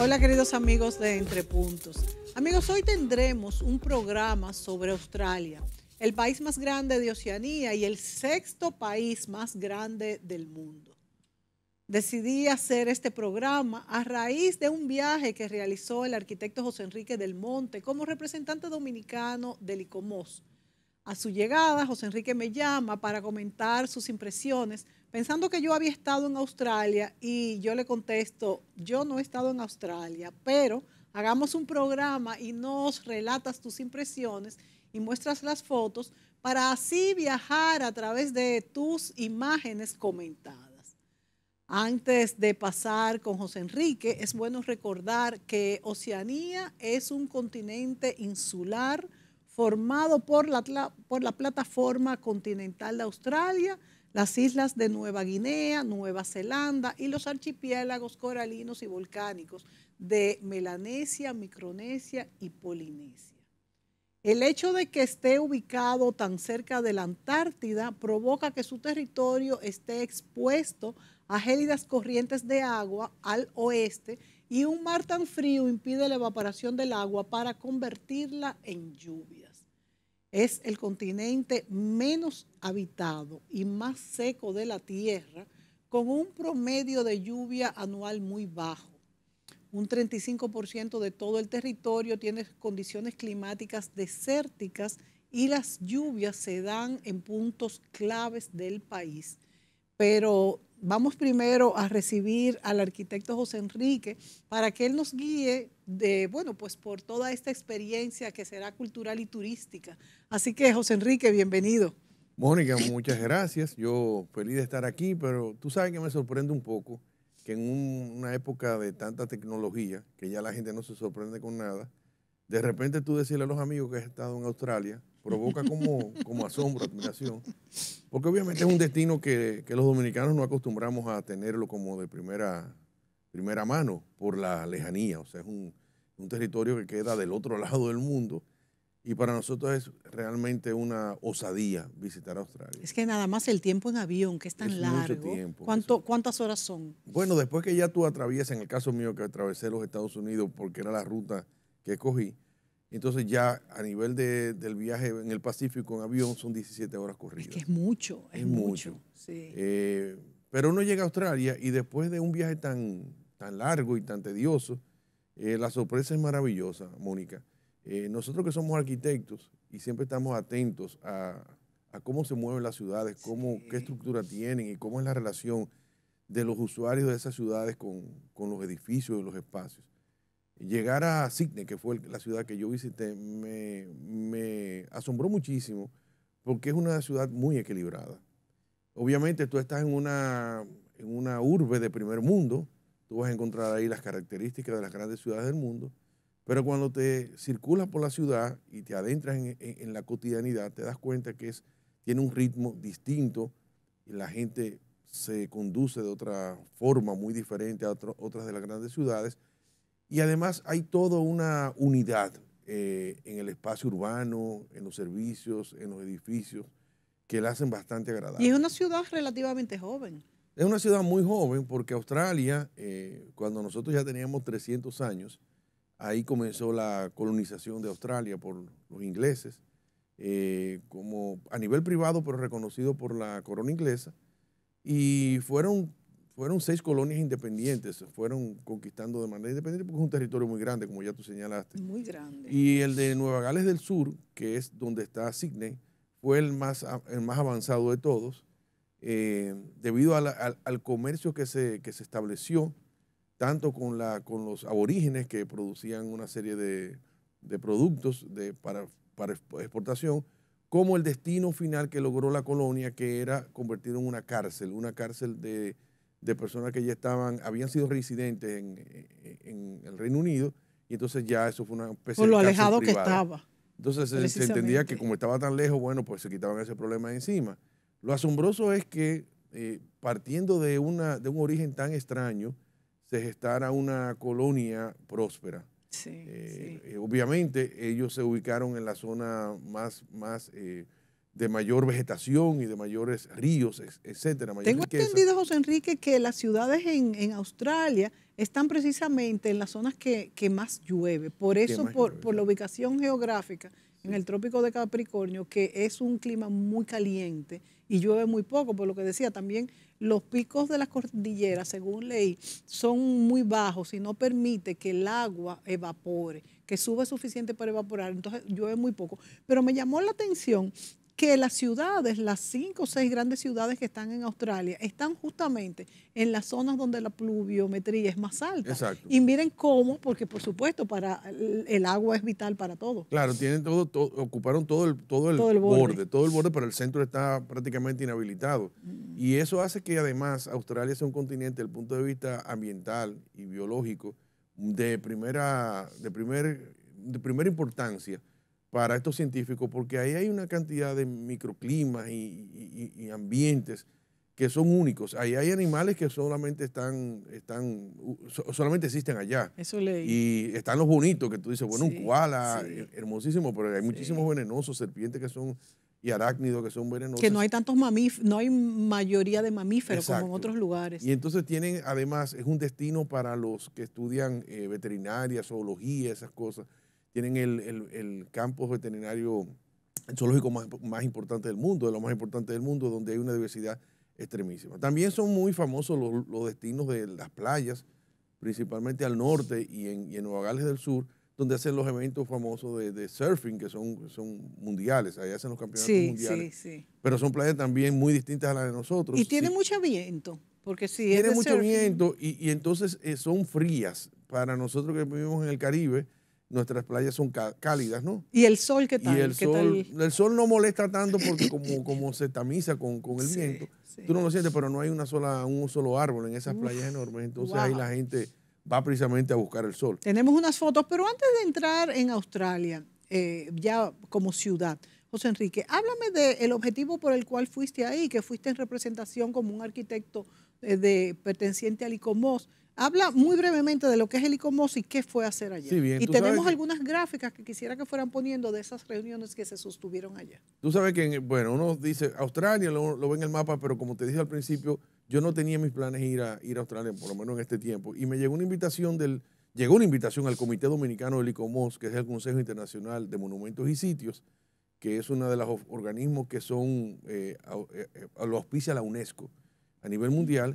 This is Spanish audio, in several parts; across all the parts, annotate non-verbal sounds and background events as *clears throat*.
Hola queridos amigos de Entre Puntos. Amigos, hoy tendremos un programa sobre Australia el país más grande de Oceanía y el sexto país más grande del mundo. Decidí hacer este programa a raíz de un viaje que realizó el arquitecto José Enrique del Monte como representante dominicano del ICOMOS. A su llegada, José Enrique me llama para comentar sus impresiones, pensando que yo había estado en Australia y yo le contesto, yo no he estado en Australia, pero hagamos un programa y nos relatas tus impresiones y muestras las fotos para así viajar a través de tus imágenes comentadas. Antes de pasar con José Enrique, es bueno recordar que Oceanía es un continente insular formado por la, por la plataforma continental de Australia, las islas de Nueva Guinea, Nueva Zelanda y los archipiélagos coralinos y volcánicos de Melanesia, Micronesia y Polinesia. El hecho de que esté ubicado tan cerca de la Antártida provoca que su territorio esté expuesto a gélidas corrientes de agua al oeste y un mar tan frío impide la evaporación del agua para convertirla en lluvias. Es el continente menos habitado y más seco de la Tierra, con un promedio de lluvia anual muy bajo un 35% de todo el territorio tiene condiciones climáticas desérticas y las lluvias se dan en puntos claves del país. Pero vamos primero a recibir al arquitecto José Enrique para que él nos guíe de, bueno, pues por toda esta experiencia que será cultural y turística. Así que José Enrique, bienvenido. Mónica, muchas gracias. Yo feliz de estar aquí, pero tú sabes que me sorprende un poco que en una época de tanta tecnología, que ya la gente no se sorprende con nada, de repente tú decirle a los amigos que has estado en Australia provoca como, *laughs* como asombro, admiración, porque obviamente es un destino que, que los dominicanos no acostumbramos a tenerlo como de primera, primera mano por la lejanía, o sea, es un, un territorio que queda del otro *laughs* lado del mundo y para nosotros es realmente una osadía visitar Australia. Es que nada más el tiempo en avión, que es tan largo. ¿Cuánto, ¿Cuántas horas son? Bueno, después que ya tú atraviesas, en el caso mío que atravesé los Estados Unidos porque era la ruta que escogí, entonces ya a nivel del viaje en el Pacífico en avión son 17 horas corridas. Es que es mucho, es, mucho. Eh, pero uno llega a Australia y después de un viaje tan, tan largo y tan tedioso, eh, la sorpresa es maravillosa, Mónica eh, nosotros que somos arquitectos y siempre estamos atentos a, cómo se mueven las ciudades, cómo, qué estructura tienen y cómo es la relación de los usuarios de esas ciudades con, los edificios y los espacios. Llegar a sídney, que fue la ciudad que yo visité, me, asombró muchísimo porque es una ciudad muy equilibrada. Obviamente tú estás en una urbe de primer mundo, tú vas a encontrar ahí las características de las grandes ciudades del mundo, pero cuando te circulas por la ciudad y te adentras en, la cotidianidad, te das cuenta que es, tiene un ritmo distinto y la gente se conduce de otra forma muy diferente a otras de las grandes ciudades. Y además hay toda una unidad eh, en el espacio urbano, en los servicios, en los edificios, que la hacen bastante agradable. Y es una ciudad relativamente joven. Es una ciudad muy joven porque Australia, eh, cuando nosotros ya teníamos 300 años, Ahí comenzó la colonización de Australia por los ingleses, eh, como a nivel privado, pero reconocido por la corona inglesa. Y fueron, fueron seis colonias independientes, fueron conquistando de manera independiente porque es un territorio muy grande, como ya tú señalaste. Muy grande. Y el de Nueva Gales del Sur, que es donde está Sydney, fue el más, el más avanzado de todos, eh, debido al, comercio que se, que se estableció tanto con, la, con los aborígenes que producían una serie de, productos de, para, para, exportación, como el destino final que logró la colonia, que era convertir en una cárcel, una cárcel de, personas que ya estaban, habían sido residentes en, el Reino Unido, y entonces ya eso fue una especie Por lo alejado que estaba. Entonces se, entendía que como estaba tan lejos, bueno, pues se quitaban ese problema de encima. Lo asombroso es que eh, partiendo de, una, de un origen tan extraño, se gestara una colonia próspera. Sí, eh, eh, obviamente ellos se ubicaron en la zona más, más eh, de mayor vegetación y de mayores ríos, etcétera. Tengo entendido, José Enrique, que las ciudades en, Australia están precisamente en las zonas que, más llueve. Por eso, por la ubicación geográfica, en el trópico de Capricornio, que es un clima muy caliente y llueve muy poco, por lo que decía, también los picos de las cordilleras, según leí, son muy bajos y no permite que el agua evapore, que sube suficiente para evaporar, entonces llueve muy poco. Pero me llamó la atención que las ciudades, las cinco o seis grandes ciudades que están en Australia, están justamente en las zonas donde la pluviometría es más alta. Exacto. Y miren cómo, porque por supuesto para el, agua es vital para todo. Claro, tienen todo, ocuparon todo el, todo el, borde. todo el borde, pero el centro está prácticamente inhabilitado. Mm. Y eso hace que además Australia sea un continente desde el punto de vista ambiental y biológico de primera, de primer, de primera importancia para estos científicos, porque ahí hay una cantidad de microclimas y, ambientes que son únicos. Ahí hay animales que solamente están, están solamente existen allá. Eso leí. Y están los bonitos, que tú dices, bueno, un koala, eh, hermosísimo, pero hay muchísimos venenosos, serpientes que son y arácnidos que son venenosos. Que no hay tantos mamíferos, no hay mayoría de mamíferos como en otros lugares. Y entonces tienen, además, es un destino para los que estudian eh, veterinaria, zoología, esas cosas, tienen el, el, campo veterinario zoológico más, más, importante del mundo, de lo más importante del mundo, donde hay una diversidad extremísima. También son muy famosos los, destinos de las playas, principalmente al norte y en, Nueva Gales del Sur, donde hacen los eventos famosos de, surfing, que son, son mundiales, ahí hacen los campeonatos mundiales. Sí, sí. Pero son playas también muy distintas a las de nosotros. Y tiene mucho viento, porque si Tiene es Tiene mucho viento y, entonces eh, son frías. Para nosotros que vivimos en el Caribe, nuestras playas son cálidas, ¿no? Y el sol, ¿qué tal? Y el, sol, no molesta tanto porque como, *clears throat* se tamiza con, el viento, tú no lo sientes, pero no hay una sola, un solo árbol en esas playas enormes, entonces ahí la gente va precisamente a buscar el sol. Tenemos unas fotos, pero antes de entrar en Australia, eh, ya como ciudad, José Enrique, háblame del el objetivo por el cual fuiste ahí, que fuiste en representación como un arquitecto eh, de perteneciente al ICOMOS Habla muy brevemente de lo que es el ICOMOS y qué fue a hacer ayer. y tenemos algunas gráficas que quisiera que fueran poniendo de esas reuniones que se sostuvieron ayer. Tú sabes que, bueno, uno dice Australia, lo, ven en el mapa, pero como te dije al principio, yo no tenía mis planes ir a, ir a Australia, por lo menos en este tiempo. Y me llegó una invitación del, llegó una invitación al Comité Dominicano del ICOMOS, que es el Consejo Internacional de Monumentos y Sitios, que es uno de los organismos que son, eh, eh, eh, lo auspicia la UNESCO a nivel mundial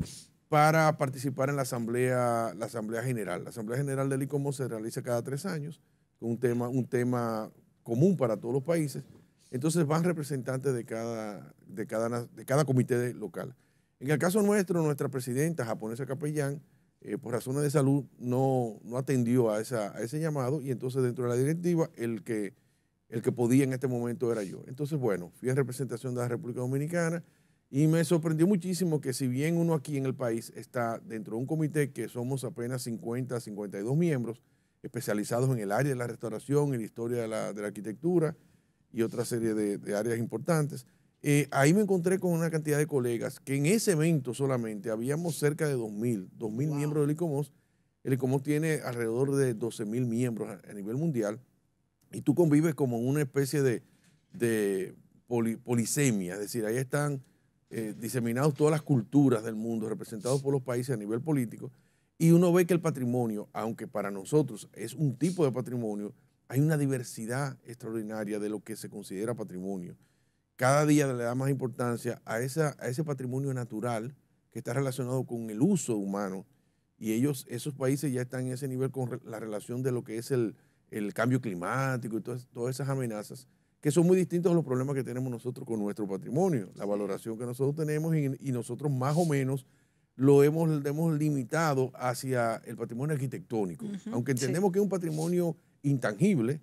para participar en la Asamblea, la asamblea General. La Asamblea General del ICOMO se realiza cada tres años, un tema, un tema común para todos los países. Entonces van representantes de cada, de cada, de cada comité local. En el caso nuestro, nuestra presidenta japonesa Capellán, eh, por razones de salud, no, no atendió a, esa, a ese llamado y entonces dentro de la directiva el que, el que podía en este momento era yo. Entonces, bueno, fui en representación de la República Dominicana y me sorprendió muchísimo que si bien uno aquí en el país está dentro de un comité que somos apenas 50, 52 miembros, especializados en el área de la restauración, en la historia de la, de la arquitectura y otra serie de, áreas importantes, eh, ahí me encontré con una cantidad de colegas que en ese evento solamente habíamos cerca de 2.000, 2.000 miembros del ICOMOS. El ICOMOS tiene alrededor de 12.000 miembros a, nivel mundial y tú convives como una especie de, de polisemia, es decir, ahí están eh, diseminados todas las culturas del mundo, representados por los países a nivel político, y uno ve que el patrimonio, aunque para nosotros es un tipo de patrimonio, hay una diversidad extraordinaria de lo que se considera patrimonio. Cada día le da más importancia a, esa, ese patrimonio natural que está relacionado con el uso humano. Y ellos, esos países ya están en ese nivel con la relación de lo que es el, cambio climático y todas esas amenazas que son muy distintos los problemas que tenemos nosotros con nuestro patrimonio. La valoración que nosotros tenemos y, nosotros más o menos lo hemos, limitado hacia el patrimonio arquitectónico. Aunque entendemos que es un patrimonio intangible,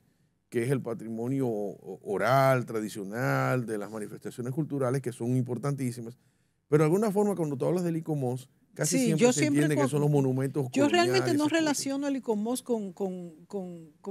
que es el patrimonio oral, tradicional, de las manifestaciones culturales, que son importantísimas. Pero de alguna forma, cuando tú hablas del ICOMOS, Casi siempre yo entiende que son los monumentos Yo realmente no relaciono el ICOMOS con,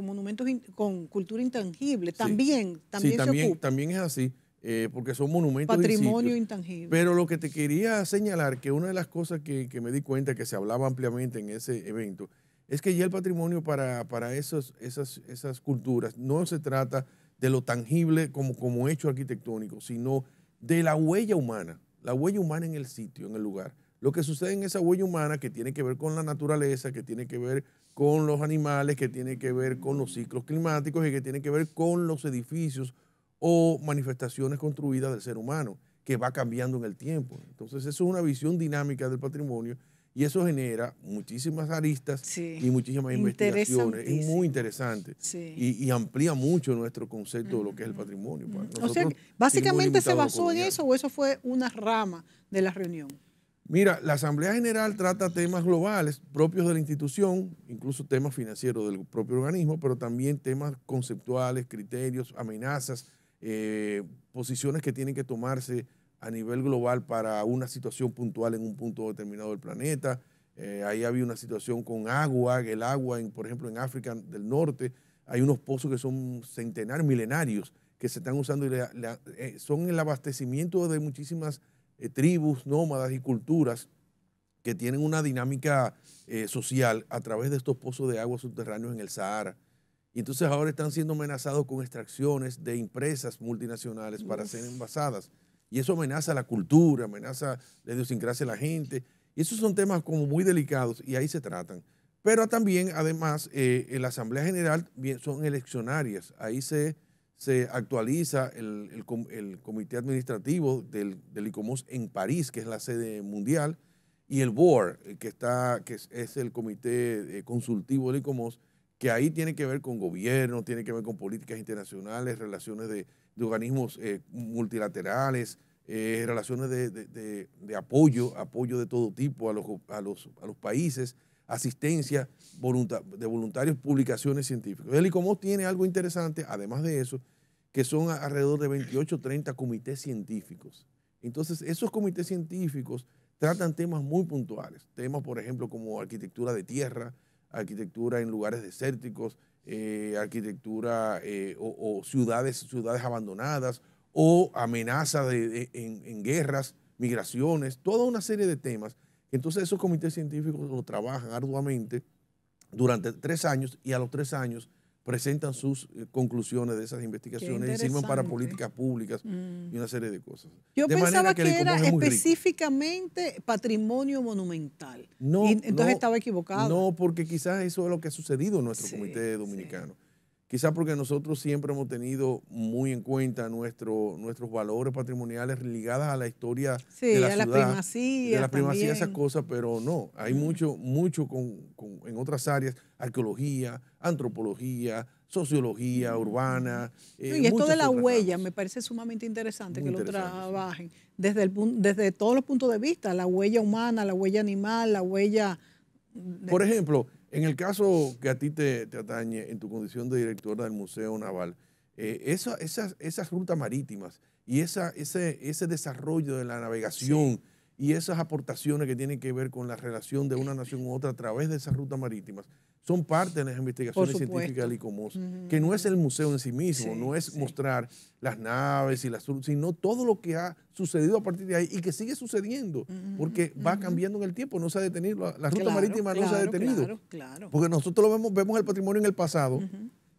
monumentos, con cultura intangible. También, también es así, eh, porque son monumentos. Patrimonio intangible. Pero lo que te quería señalar, que una de las cosas que, me di cuenta que se hablaba ampliamente en ese evento, es que ya el patrimonio para, para esas, esas culturas no se trata de lo tangible como, como hecho arquitectónico, sino de la huella humana, la huella humana en el sitio, en el lugar lo que sucede en esa huella humana que tiene que ver con la naturaleza, que tiene que ver con los animales, que tiene que ver con los ciclos climáticos y que tiene que ver con los edificios o manifestaciones construidas del ser humano, que va cambiando en el tiempo. Entonces, eso es una visión dinámica del patrimonio y eso genera muchísimas aristas y muchísimas investigaciones. Es muy interesante y, amplía mucho nuestro concepto de lo que es el patrimonio. o sea, básicamente se basó en eso o eso fue una rama de la reunión. Mira, la Asamblea General trata temas globales propios de la institución, incluso temas financieros del propio organismo, pero también temas conceptuales, criterios, amenazas, eh, posiciones que tienen que tomarse a nivel global para una situación puntual en un punto determinado del planeta. Eh, ahí había una situación con agua, el agua, en, por ejemplo, en África del Norte, hay unos pozos que son centenar, milenarios, que se están usando y eh, son el abastecimiento de muchísimas eh, tribus nómadas y culturas que tienen una dinámica eh, social a través de estos pozos de agua subterráneos en el Sahara. Y entonces ahora están siendo amenazados con extracciones de empresas multinacionales para ser envasadas. Y eso amenaza la cultura, amenaza la idiosincrasia de la gente. Y esos son temas como muy delicados y ahí se tratan. Pero también, además, eh, en la Asamblea General son eleccionarias. Ahí se se actualiza el, el, comité administrativo del, del, ICOMOS en París, que es la sede mundial, y el board, eh, que, está, que es, el comité eh, consultivo del ICOMOS, que ahí tiene que ver con gobierno, tiene que ver con políticas internacionales, relaciones de, organismos eh, multilaterales, relaciones de, apoyo, apoyo de todo tipo a a los, a los países asistencia de voluntarios, publicaciones científicas. El ICOMOS tiene algo interesante, además de eso, que son alrededor de 28 o 30 comités científicos. Entonces, esos comités científicos tratan temas muy puntuales, temas, por ejemplo, como arquitectura de tierra, arquitectura en lugares desérticos, eh, arquitectura eh, o, ciudades, ciudades abandonadas, o amenaza en guerras, migraciones, toda una serie de temas entonces esos comités científicos lo trabajan arduamente durante tres años y a los tres años presentan sus eh, conclusiones de esas investigaciones y sirven para políticas públicas y mm. una serie de cosas. Yo pensaba que, era específicamente patrimonio monumental. No, entonces estaba equivocado. No, porque quizás eso es lo que ha sucedido en nuestro comité dominicano. Quizás porque nosotros siempre hemos tenido muy en cuenta nuestro, nuestros valores patrimoniales ligados a la historia de la a la primacía, de la primacía, esas cosas, pero no, hay mucho, mucho con, en otras áreas, arqueología, antropología, sociología urbana. Eh, y esto de la huella me parece sumamente interesante que lo trabajen desde, el, desde todos los puntos de vista, la huella humana, la huella animal, la huella... Por ejemplo, en el caso que a ti te, atañe, en tu condición de directora del Museo Naval, eh, esas, rutas marítimas y ese, desarrollo de la navegación y esas aportaciones que tienen que ver con la relación de una nación u otra a través de esas rutas marítimas son parte de las investigaciones científicas del ICOMOS, que no es el museo en sí mismo, no es mostrar las naves y las sino todo lo que ha sucedido a partir de ahí y que sigue sucediendo, porque va cambiando en el tiempo, no se ha detenido, la, ruta marítima no se ha detenido. porque nosotros lo vemos, vemos el patrimonio en el pasado,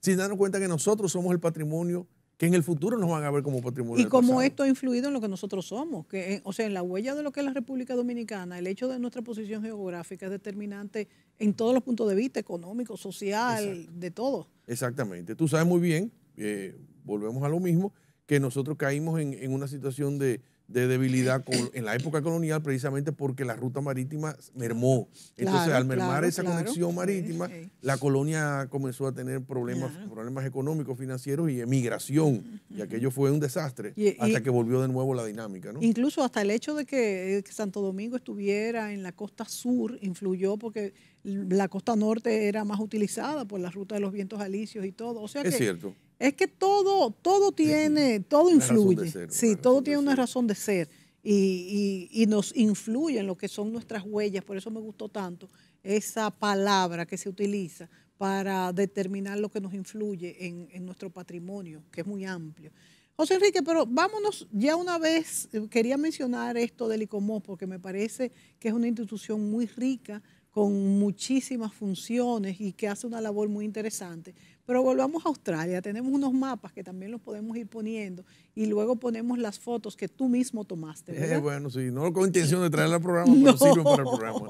sin darnos cuenta que nosotros somos el patrimonio que en el futuro nos van a ver como patrimonio. Y cómo esto ha influido en lo que nosotros somos, que eh, o sea, en la huella de lo que es la República Dominicana, el hecho de nuestra posición geográfica es determinante en todos los puntos de vista, económico, social, de todo. Exactamente. Tú sabes muy bien, eh, volvemos a lo mismo, que nosotros caímos en una situación de, de debilidad *clears throat* en la época colonial precisamente porque la ruta marítima mermó. Entonces, al mermar esa conexión marítima, la colonia comenzó a tener problemas, problemas económicos, financieros y emigración. Y aquello fue un desastre hasta que volvió de nuevo la dinámica. ¿no? Incluso hasta el hecho de que, eh, Santo Domingo estuviera en la costa sur influyó porque la costa norte era más utilizada por la ruta de los vientos alisios y todo. O sea es cierto es que todo, todo tiene, todo influye. sí, todo tiene una razón de ser. Y, nos influye en lo que son nuestras huellas. Por eso me gustó tanto esa palabra que se utiliza para determinar lo que nos influye en, en nuestro patrimonio, que es muy amplio. José Enrique, pero vámonos ya una vez, eh, quería mencionar esto del ICOMOS porque me parece que es una institución muy rica, con muchísimas funciones y que hace una labor muy interesante. Pero volvamos a Australia, tenemos unos mapas que también los podemos ir poniendo y luego ponemos las fotos que tú mismo tomaste. Eh, bueno, sí, no con intención de traerla al programa, *laughs* pero no. para el programa.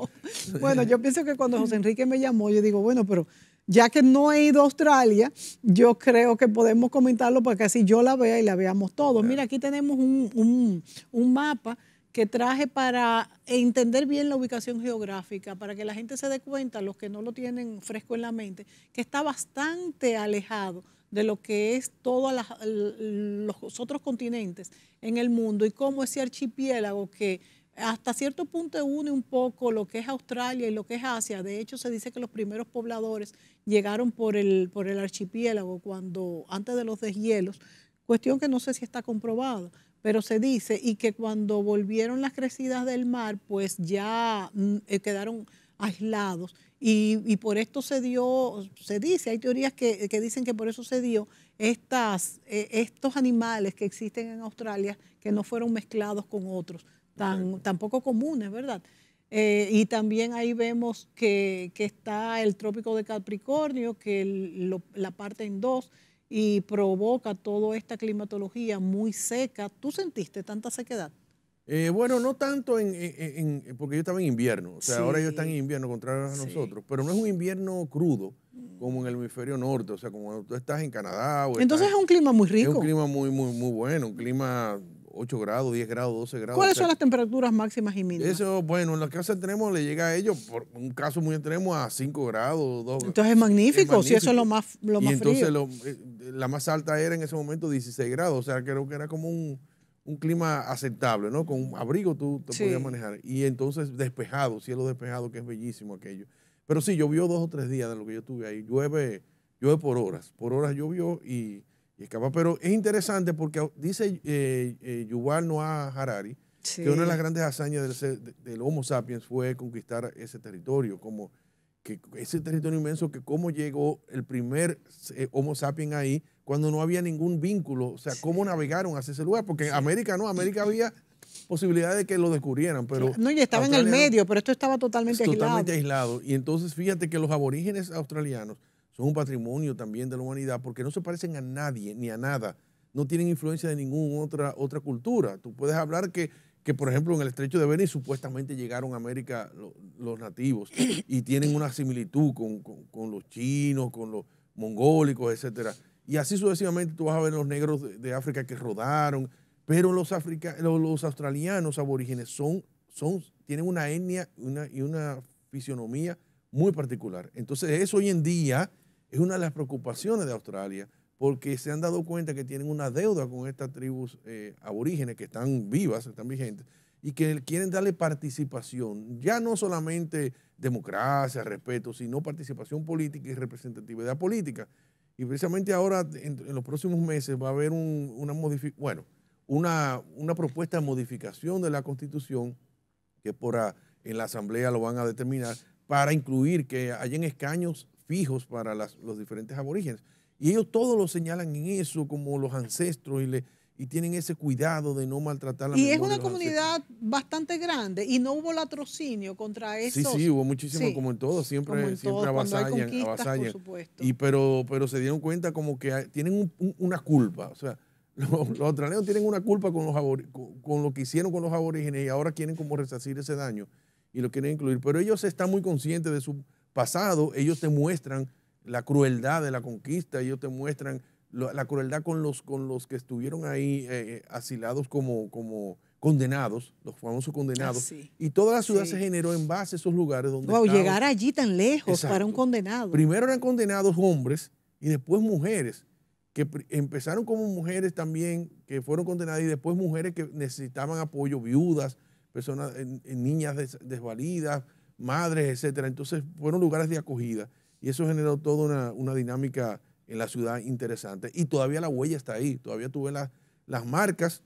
*laughs* Bueno, yo pienso que cuando José Enrique me llamó, yo digo, bueno, pero ya que no he ido a Australia, yo creo que podemos comentarlo para que así yo la vea y la veamos todos. Mira, aquí tenemos un, un, un mapa que traje para entender bien la ubicación geográfica, para que la gente se dé cuenta, los que no lo tienen fresco en la mente, que está bastante alejado de lo que es todos los otros continentes en el mundo y cómo ese archipiélago que hasta cierto punto une un poco lo que es Australia y lo que es Asia. De hecho, se dice que los primeros pobladores llegaron por el, por el archipiélago cuando, antes de los deshielos, cuestión que no sé si está comprobado pero se dice, y que cuando volvieron las crecidas del mar, pues ya mm, eh, quedaron aislados. Y, por esto se dio, se dice, hay teorías que, dicen que por eso se dio estas, e, estos animales que existen en Australia que no fueron mezclados con otros, tan, poco comunes, ¿verdad? Eh, y también ahí vemos que, está el trópico de Capricornio, que la parte en dos, y provoca toda esta climatología muy seca. ¿Tú sentiste tanta sequedad? Eh, bueno, no tanto en, porque yo estaba en invierno, o sea, ahora ellos están en invierno, contrario a nosotros, pero no es un invierno crudo mm. como en el hemisferio norte, o sea, como tú estás en Canadá. Entonces es un clima muy rico. Es un clima muy, muy, muy bueno, un clima 8 grados, 10 grados, 12 grados. ¿Cuáles son las temperaturas máximas y mínimas? Eso, bueno, en la casa tenemos le llega a ellos, por un caso muy extremo, a 5 grados, Entonces es magnífico, si eso es lo más, lo y entonces eh, la más alta era en ese momento 16 grados, o sea, creo que era como un, clima aceptable, ¿no? Con abrigo tú te podías manejar. Y entonces despejado, cielo despejado, que es bellísimo aquello. Pero sí, llovió dos o tres días de lo que yo estuve ahí. Llueve, llueve por horas, por horas llovió y y Pero es interesante porque dice eh, eh, Yuval Noah Harari que una de las grandes hazañas del, Homo sapiens fue conquistar ese territorio, como que ese territorio inmenso que cómo llegó el primer eh, Homo sapiens ahí cuando no había ningún vínculo, o sea, cómo navegaron hacia ese lugar, porque en América no, América había posibilidad de que lo descubrieran, pero... No, y estaba en el medio, pero esto estaba totalmente aislado. Totalmente aislado. Y entonces fíjate que los aborígenes australianos es un patrimonio también de la humanidad porque no se parecen a nadie ni a nada, no tienen influencia de ninguna otra, otra cultura. Tú puedes hablar que, que, por ejemplo, en el estrecho de Beni supuestamente llegaron a América los nativos y tienen una similitud con, los chinos, con los mongólicos, etc. Y así sucesivamente tú vas a ver los negros de, África que rodaron, pero los, africanos los, australianos aborígenes son, son, tienen una etnia una, y una fisionomía muy particular. Entonces, eso hoy en día es una de las preocupaciones de Australia, porque se han dado cuenta que tienen una deuda con estas tribus eh, aborígenes que están vivas, están vigentes, y que quieren darle participación, ya no solamente democracia, respeto, sino participación política y representatividad política. Y precisamente ahora, en, los próximos meses, va a haber una, bueno, una, propuesta de modificación de la Constitución que por en la Asamblea lo van a determinar para incluir que en escaños fijos para los diferentes aborígenes. Y ellos todos lo señalan en eso como los ancestros y, tienen ese cuidado de no maltratar la Y es una comunidad bastante grande y no hubo latrocinio contra esos Sí, sí, hubo muchísimo, como en todo, siempre, siempre avasallan, avasallan. Y pero, pero se dieron cuenta como que tienen una culpa, o sea, *laughs* los, australianos tienen una culpa con, los con, lo que hicieron con los aborígenes y ahora quieren como resarcir ese daño y lo quieren incluir. Pero ellos están muy conscientes de su pasado, ellos te muestran la crueldad de la conquista, ellos te muestran la crueldad con los, con los que estuvieron ahí eh, eh, asilados como, como condenados, los famosos condenados. Ah, y toda la ciudad se generó en base a esos lugares donde... Wow, llegar allí tan lejos para un condenado. Primero eran condenados hombres y después mujeres, que empezaron como mujeres también, que fueron condenadas y después mujeres que necesitaban apoyo, viudas, personas, eh, niñas desvalidas, madres, etcétera. Entonces fueron lugares de acogida y eso generó toda una, dinámica en la ciudad interesante. Y todavía la huella está ahí, todavía tú ves las marcas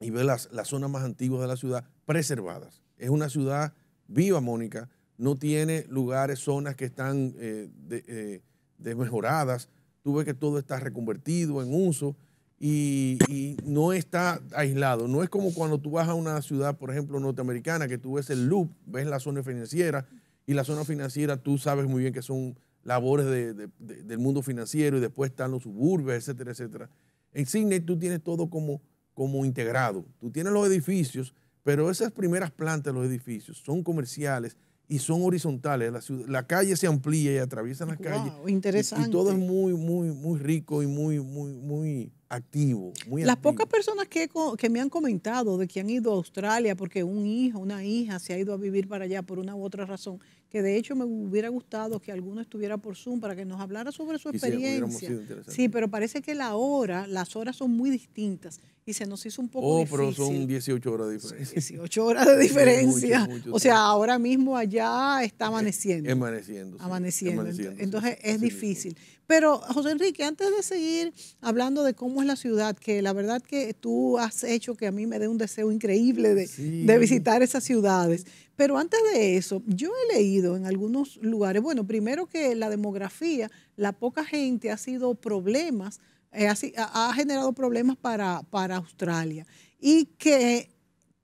y ves las, zonas más antiguas de la ciudad preservadas. Es una ciudad viva, Mónica, no tiene lugares, zonas que están eh, eh, desmejoradas. Tú ves que todo está reconvertido en uso y, no está aislado. No es como cuando tú vas a una ciudad, por ejemplo, norteamericana, que tú ves el loop, ves la zona financiera y la zona financiera tú sabes muy bien que son labores de, del mundo financiero y después están los suburbios, etcétera, etcétera. En Sydney tú tienes todo como, como integrado. Tú tienes los edificios, pero esas primeras plantas de los edificios son comerciales y son horizontales. La, calle se amplía y atraviesan las wow, calles. Interesante. Y, y, todo es muy, muy, muy rico y muy, muy, muy, activo, muy Las pocas personas que, me han comentado de que han ido a Australia porque un hijo, una hija se ha ido a vivir para allá por una u otra razón, que de hecho me hubiera gustado que alguno estuviera por Zoom para que nos hablara sobre su experiencia. sí, pero parece que la hora, las horas son muy distintas y se nos hizo un poco oh, pero son 18 horas de diferencia. 18 horas de *laughs* diferencia. o sea, ahora mismo allá está amaneciendo. Amaneciendo. Amaneciendo. entonces, es difícil. Pero José Enrique, antes de seguir hablando de cómo es la ciudad, que la verdad que tú has hecho que a mí me dé un deseo increíble de, visitar esas ciudades, pero antes de eso, yo he leído en algunos lugares, bueno, primero que la demografía, la poca gente ha sido problemas, eh, ha, generado problemas para, para Australia y que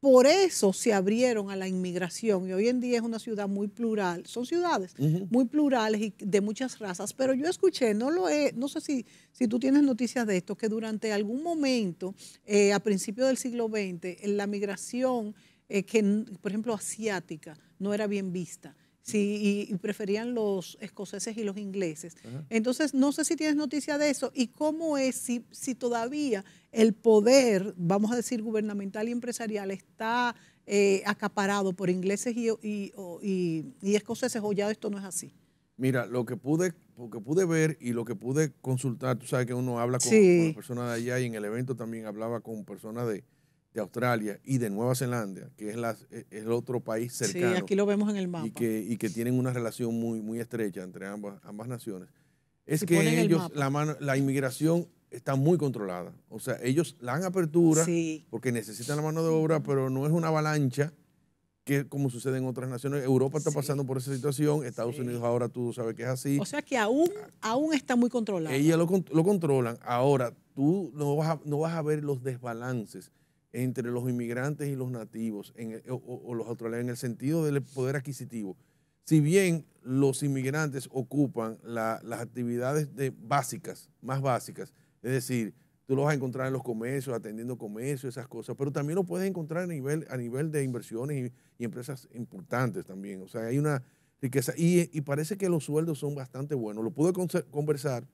por eso se abrieron a la inmigración y hoy en día es una ciudad muy plural. Son ciudades muy plurales y de muchas razas, pero yo escuché, no lo he, no sé si, si tú tienes noticias de esto, que durante algún momento, eh, a principios del siglo XX, la migración, eh, por ejemplo asiática, no era bien vista Sí, y, preferían los escoceses y los ingleses. Entonces, no sé si tienes noticia de eso y cómo es si, todavía el poder, vamos a decir, gubernamental y empresarial está eh, acaparado por ingleses y, escoceses o ya esto no es así. Mira, lo que pude, lo pude ver y lo que pude consultar, tú sabes que uno habla con, con personas de allá y en el evento también hablaba con personas de, de Australia y de Nueva Zelanda, que es, e, el otro país cercano. Sí, aquí lo vemos en el mapa. Y que, tienen una relación muy, muy estrecha entre ambas, ambas naciones. Es que ellos, la, mano, la inmigración está muy controlada. O sea, ellos la han apertura porque necesitan la mano de obra, pero no es una avalancha que como sucede en otras naciones. Europa está pasando por esa situación, Estados Unidos ahora tú sabes que es así. O sea que aún, aún está muy controlada. Ellos lo, controlan. Ahora, tú no vas, no vas a ver los desbalances entre los inmigrantes y los nativos e, o, los australianos en el sentido del poder adquisitivo. Si bien los inmigrantes ocupan las actividades de básicas, más básicas, es decir, tú los vas a encontrar en los comercios, atendiendo comercios, esas cosas, pero también lo puedes encontrar a nivel, a nivel de inversiones y, empresas importantes también. O sea, hay una riqueza y, parece que los sueldos son bastante buenos. Lo pude conversar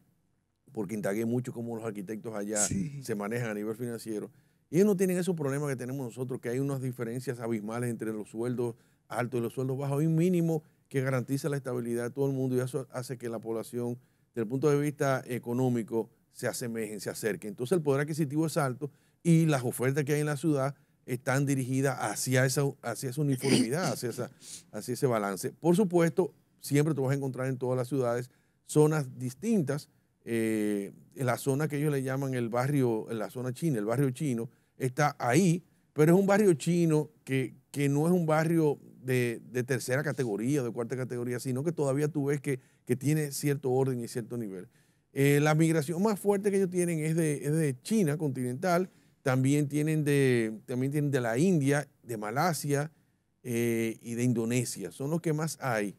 porque indagué mucho cómo los arquitectos allá se manejan a nivel financiero y ellos no tienen esos problemas que tenemos nosotros, que hay unas diferencias abismales entre los sueldos altos y los sueldos bajos. Hay un mínimo que garantiza la estabilidad de todo el mundo y eso hace que la población, desde el punto de vista económico, se asemejen, se acerquen. Entonces el poder adquisitivo es alto y las ofertas que hay en la ciudad están dirigidas hacia esa, hacia esa uniformidad, hacia, ese balance. Por supuesto, siempre tú vas a encontrar en todas las ciudades zonas distintas. Eh, la zona que ellos le llaman el barrio, la zona china, el barrio chino, está ahí, pero es un barrio chino que, no es un barrio de, tercera categoría, de cuarta categoría, sino que todavía tú ves que, tiene cierto orden y cierto nivel. Eh, la migración más fuerte que ellos tienen es de, China continental, también tienen de, también tienen de la India, de Malasia eh, y de Indonesia. Son los que más hay.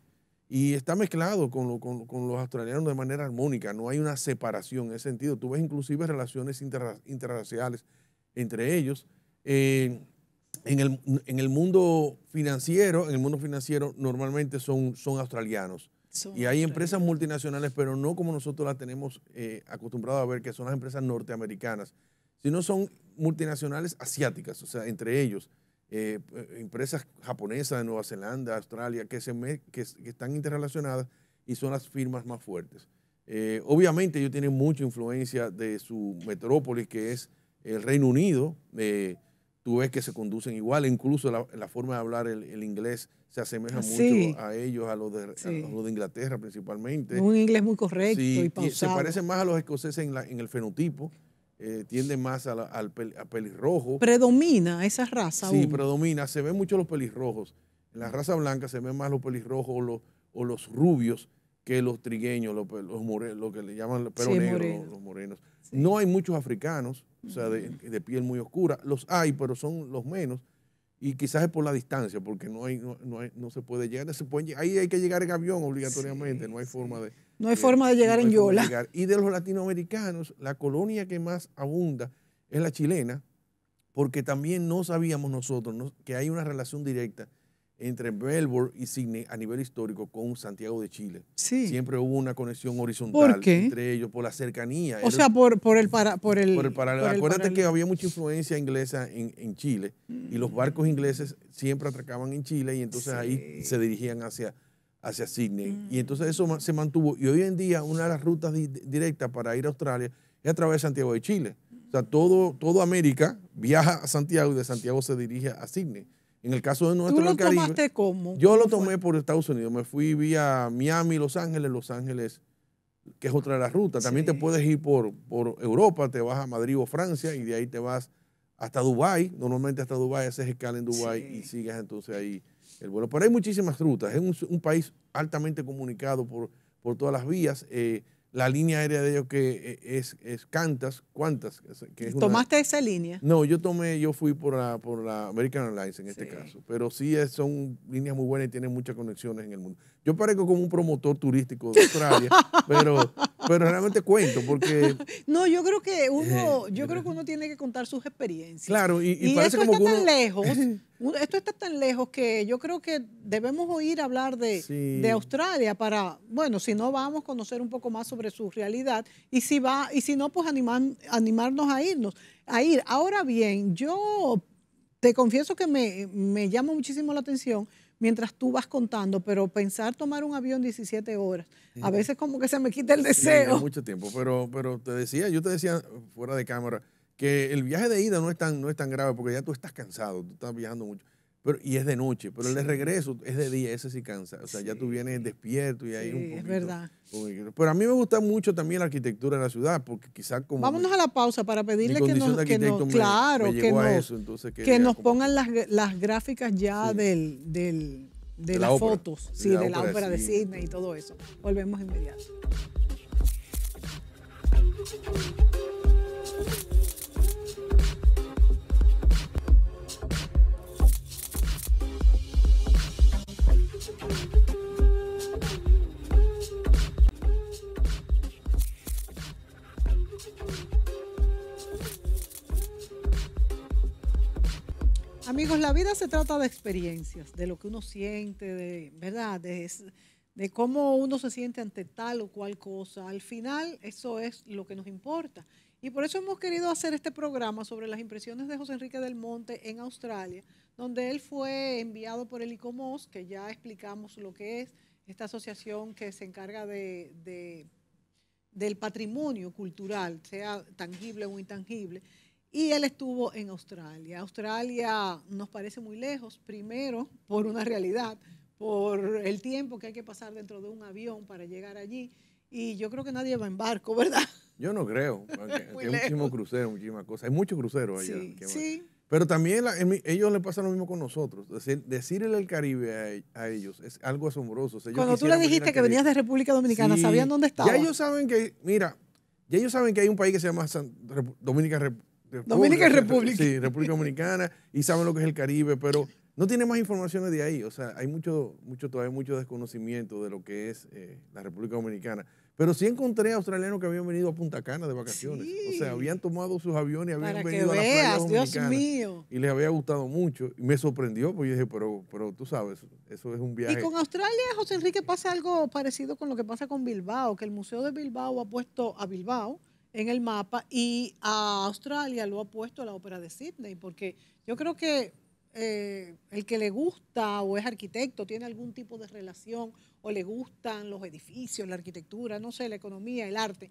Y está mezclado con, los australianos de manera armónica. No hay una separación en ese sentido. Tú ves inclusive relaciones interraciales entre ellos. Eh, en, el, mundo financiero, en el mundo financiero normalmente son, son australianos. y hay empresas multinacionales, pero no como nosotros las tenemos eh, acostumbrados a ver, que son las empresas norteamericanas, sino son multinacionales asiáticas, o sea, entre ellos. Eh, eh, empresas japonesas de Nueva Zelanda, Australia, que, se están interrelacionadas y son las firmas más fuertes. obviamente ellos tienen mucha influencia de su metrópolis, que es el Reino Unido, eh, tú ves que se conducen igual, incluso la, forma de hablar el, inglés se asemeja ah, mucho a ellos, a los, de, Inglaterra principalmente. Un inglés muy correcto y pausado. Se parece más a los escoceses en, el fenotipo, eh, tiende más a, al pelirrojo. Predomina esa raza. Sí, predomina. Se ven mucho los pelirrojos. En la raza blanca se ven más los pelirrojos o los, o los rubios que los trigueños, los, morenos, lo que le llaman los negro, los, morenos. No hay muchos africanos, o sea, mm. de, piel muy oscura. Los hay, pero son los menos. Y quizás es por la distancia, porque no hay, no, se puede llegar. Se ahí hay que llegar en avión obligatoriamente, no hay forma de... No hay forma de eh, llegar en Yola. Y de los latinoamericanos, la colonia que más abunda es la chilena, porque también no sabíamos nosotros que hay una relación directa entre Melbourne y Sydney a nivel histórico con Santiago de Chile. Siempre hubo una conexión horizontal entre ellos por la cercanía. O sea, por, por, el para, por el, paralelo. Acuérdate que había mucha influencia inglesa en, Chile y los barcos ingleses siempre atracaban en Chile y entonces ahí se dirigían hacia, hacia Sydney. Mm. Y entonces eso se mantuvo. Y hoy en día una de las rutas directas para ir a Australia es a través de Santiago de Chile. O sea, todo, todo América viaja a Santiago y de Santiago se dirige a Sydney. En el caso de nuestro ¿Tú lo tomaste cómo? Yo lo tomé por Estados Unidos. Me fui vía Miami, Los Ángeles, Los Ángeles, que es otra de las rutas. También te puedes ir por, por Europa, te vas a Madrid o Francia y de ahí te vas hasta Dubái. Normalmente hasta Dubái haces escala en Dubái y sigues entonces ahí el vuelo. Pero hay muchísimas rutas. Es un, país altamente comunicado por, todas las vías. Eh, la línea aérea de ellos que e, es, es Cantas, ¿cuántas? Que ¿Tomaste esa línea? No, yo tomé, yo fui por la, por la American Airlines en este caso, pero sí son líneas muy buenas y tienen muchas conexiones en el mundo. Yo parezco como un promotor turístico de Australia, *laughs* pero, pero realmente cuento porque... *laughs* No, yo creo que uno, *laughs* yo creo que uno tiene que contar sus experiencias. Claro, y, esto está tan lejos, esto está tan lejos que yo creo que debemos oír hablar de, Australia para, bueno, si no vamos a conocer un poco más sobre su realidad y si va, y si no, pues animar, animarnos a irnos, a ir. Ahora bien, yo te confieso que me, me llama muchísimo la atención mientras tú vas contando, pero pensar tomar un avión 17 horas, a veces como que se me quita el deseo. mucho tiempo, pero, pero te decía, yo te decía fuera de cámara, que el viaje de ida no es tan, no es tan grave porque ya tú estás cansado, tú estás viajando mucho y es de noche, pero el de regreso es de día, ese sí cansa. O sea, ya tú vienes despierto y ahí un poquito. Es verdad. Pero a mí me gusta mucho también la arquitectura de la ciudad, porque quizás como. Vámonos a la pausa para pedirle que nos, que nos, claro, que, nos, pongan las, gráficas ya del, de, las fotos, sí, de la, ópera, de Sidney y todo eso. Volvemos inmediato. Amigos, la vida se trata de experiencias, de lo que uno siente, de verdad, de, cómo uno se siente ante tal o cual cosa. Al final, eso es lo que nos importa. Y por eso hemos querido hacer este programa sobre las impresiones de José Enrique del Monte en Australia, donde él fue enviado por el ICOMOS, que ya explicamos lo que es esta asociación que se encarga del patrimonio cultural, sea tangible o intangible. Y él estuvo en Australia. Australia nos parece muy lejos, primero por una realidad, por el tiempo que hay que pasar dentro de un avión para llegar allí. Y yo creo que nadie va en barco, *laughs* ¿verdad? Yo no creo. *laughs* Hay muchísimos cruceros, muchísimas cosas. Hay muchos cruceros allá. Sí, Pero también ellos le pasa lo mismo con nosotros. decirle el Caribe a, ellos es algo asombroso. Cuando tú le dijiste que venías de República Dominicana, ¿sabían dónde estaba? Ya ellos saben que, mira, ya ellos saben que hay un país que se llama San, Dominicana, Dominica y República. Sí, República Dominicana y saben lo que es el Caribe, pero no tiene más informaciones de ahí. O sea, hay mucho, mucho todavía mucho desconocimiento de lo que es eh, la República Dominicana. Pero sí encontré a australianos que habían venido a Punta Cana de vacaciones. O sea, habían tomado sus aviones y habían venido a Dios mío. Y les había gustado mucho. Y me sorprendió, porque yo dije, pero, pero tú sabes, eso es un viaje. Y con Australia, José Enrique, pasa algo parecido con lo que pasa con Bilbao, que el Museo de Bilbao ha puesto a Bilbao en el mapa y a Australia lo ha puesto la ópera de Sydney, porque yo creo que eh, el que le gusta o es arquitecto, tiene algún tipo de relación o le gustan los edificios, la arquitectura, no sé, la economía, el arte,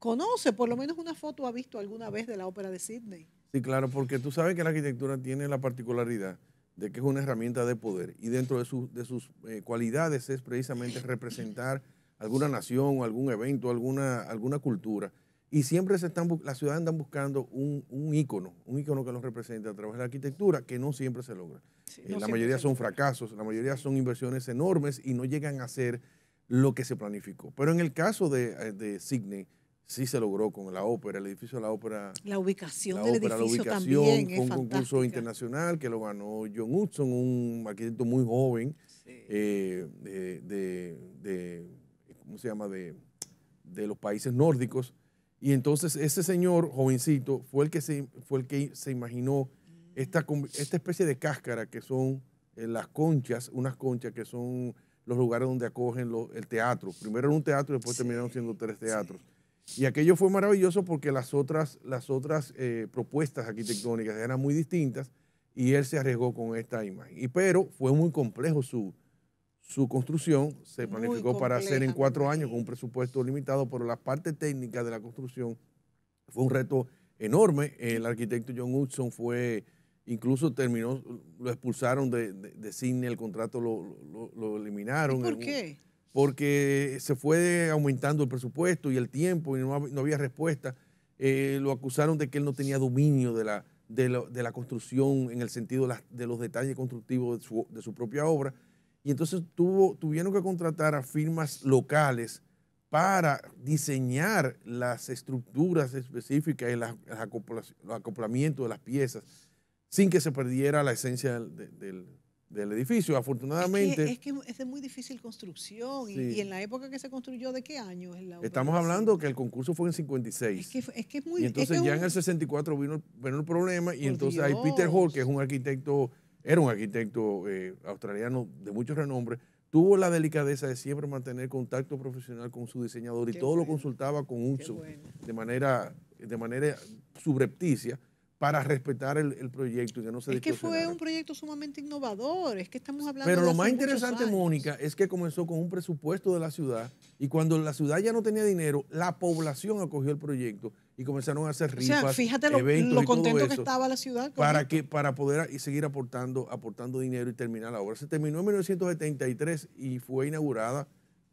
conoce, por lo menos una foto ha visto alguna vez de la ópera de Sydney. Sí, claro, porque tú sabes que la arquitectura tiene la particularidad de que es una herramienta de poder y dentro de, de sus eh, cualidades es precisamente representar alguna nación, o algún evento, alguna, alguna cultura. Y siempre se están, la andan buscando un, un ícono, un ícono que los represente a través de la arquitectura, que no siempre se logra. Eh, la mayoría son fracasos, la mayoría son inversiones enormes y no llegan a ser lo que se planificó. Pero en el caso de, eh, de Sydney, sí se logró con la ópera, el edificio de la ópera. La ubicación la del ópera, edificio la ubicación, también un concurso internacional que lo ganó John Hudson, un arquitecto muy joven, eh, de, ¿cómo se llama?, de, de los países nórdicos. Y entonces ese señor jovencito fue el que se, fue el que se imaginó esta, mm. esta especie de cáscara que son eh, las conchas, unas conchas que son los lugares donde acogen el teatro. Primero era un teatro y después terminaron siendo tres teatros. Y aquello fue maravilloso porque las otras, las otras eh, propuestas arquitectónicas eran muy distintas y él se arriesgó con esta imagen. Y, pero fue muy complejo su, su construcción se planificó para hacer en cuatro años con un presupuesto limitado, pero la parte técnica de la construcción fue un reto enorme. El arquitecto John Hudson fue, incluso terminó, lo expulsaron de, de, el contrato lo, eliminaron. ¿Por qué? Porque se fue aumentando el presupuesto y el tiempo y no, había respuesta. Eh, lo acusaron de que él no tenía dominio de la, de construcción en el sentido de, de los detalles constructivos de su, de su propia obra y entonces tuvo, tuvieron que contratar a firmas locales para diseñar las estructuras específicas y las, los acoplamientos de las piezas sin que se perdiera la esencia del, edificio. Afortunadamente... Es que, es de muy difícil construcción y, en la época que se construyó, ¿de qué año Estamos hablando que el concurso fue en 56. Es que es, muy Y entonces ya en el 64 vino, vino el problema y entonces hay Peter Hall, que es un arquitecto era un arquitecto eh, australiano de mucho renombre, tuvo la delicadeza de siempre mantener contacto profesional con su diseñador y todo lo consultaba con USO de manera, de manera subrepticia para respetar el, proyecto y que no se Es que fue un proyecto sumamente innovador, es que estamos hablando Pero lo más interesante, Mónica, es que comenzó con un presupuesto de la ciudad y cuando la ciudad ya no tenía dinero, la población acogió el proyecto y comenzaron a hacer rifas, o sea, fíjate lo, contento que estaba la ciudad. Para, que, para poder seguir aportando, aportando dinero y terminar la obra. Se terminó en 1973 y fue inaugurada.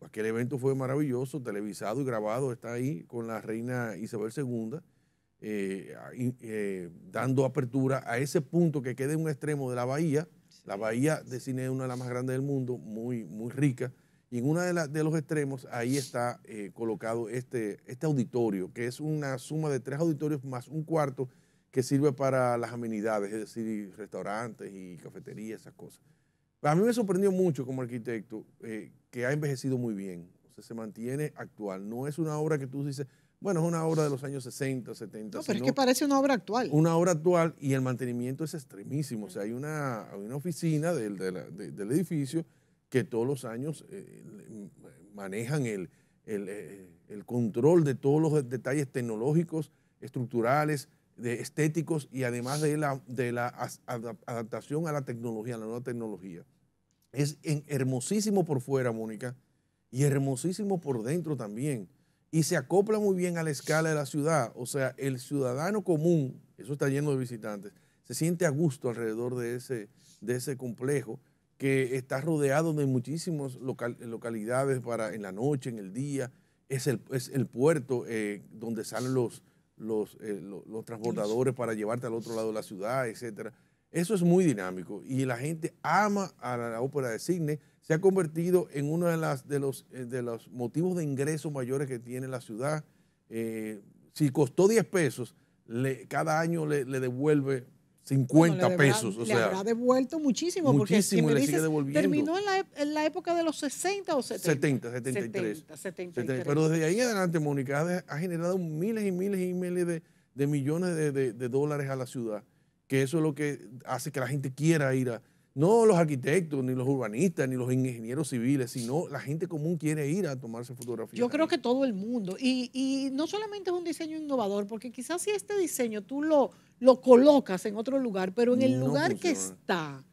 Aquel evento fue maravilloso, televisado y grabado, está ahí con la reina Isabel eh, II, eh, dando apertura a ese punto que queda en un extremo de la bahía. La bahía de cine es una de las más grandes del mundo, muy, muy rica. Y en uno de, de los extremos, ahí está eh, colocado este, este auditorio, que es una suma de tres auditorios más un cuarto que sirve para las amenidades, es decir, restaurantes y cafeterías, esas cosas. a mí me sorprendió mucho como arquitecto eh, que ha envejecido muy bien, o sea, se mantiene actual. No es una obra que tú dices, bueno, es una obra de los años 60, 70. No, pero es que parece una obra actual. Una obra actual y el mantenimiento es extremísimo. O sea, hay una, hay una oficina del, del edificio que todos los años eh, mm, manejan eh, el, control de todos los detalles tecnológicos, estructurales, de estéticos y además de la, de la adaptación a la tecnología, a la nueva tecnología. Es hermosísimo por fuera, Mónica, y hermosísimo por dentro también. Y se acopla muy bien a la escala de la ciudad. O sea, el ciudadano común, eso está lleno de visitantes, se siente a gusto alrededor de ese, de ese complejo que está rodeado de muchísimas local, localidades para en la noche, en el día. Es el, puerto eh, donde salen los, eh, los, transbordadores para llevarte al otro lado de la ciudad, etc. Eso es muy dinámico y la gente ama a la, ópera de cine Se ha convertido en uno de, las, de, los, eh, de los motivos de ingreso mayores que tiene la ciudad. si costó 10 pesos, le, cada año le devuelve 50 pesos. O le habrá devuelto muchísimo. Muchísimo, porque si me devolviendo. Terminó en la, época de los 60 o 70. 70, 73. 70, Pero desde ahí adelante, Mónica, ha, generado miles y miles y miles de, millones de, dólares a la ciudad. Que eso es lo que hace que la gente quiera ir a. No los arquitectos, ni los urbanistas, ni los ingenieros civiles, sino la gente común quiere ir a tomarse fotografías. Yo creo que todo el mundo. Y, y no solamente es un diseño innovador, porque quizás si este diseño tú lo lo colocas en otro lugar, pero en el lugar pues, que está,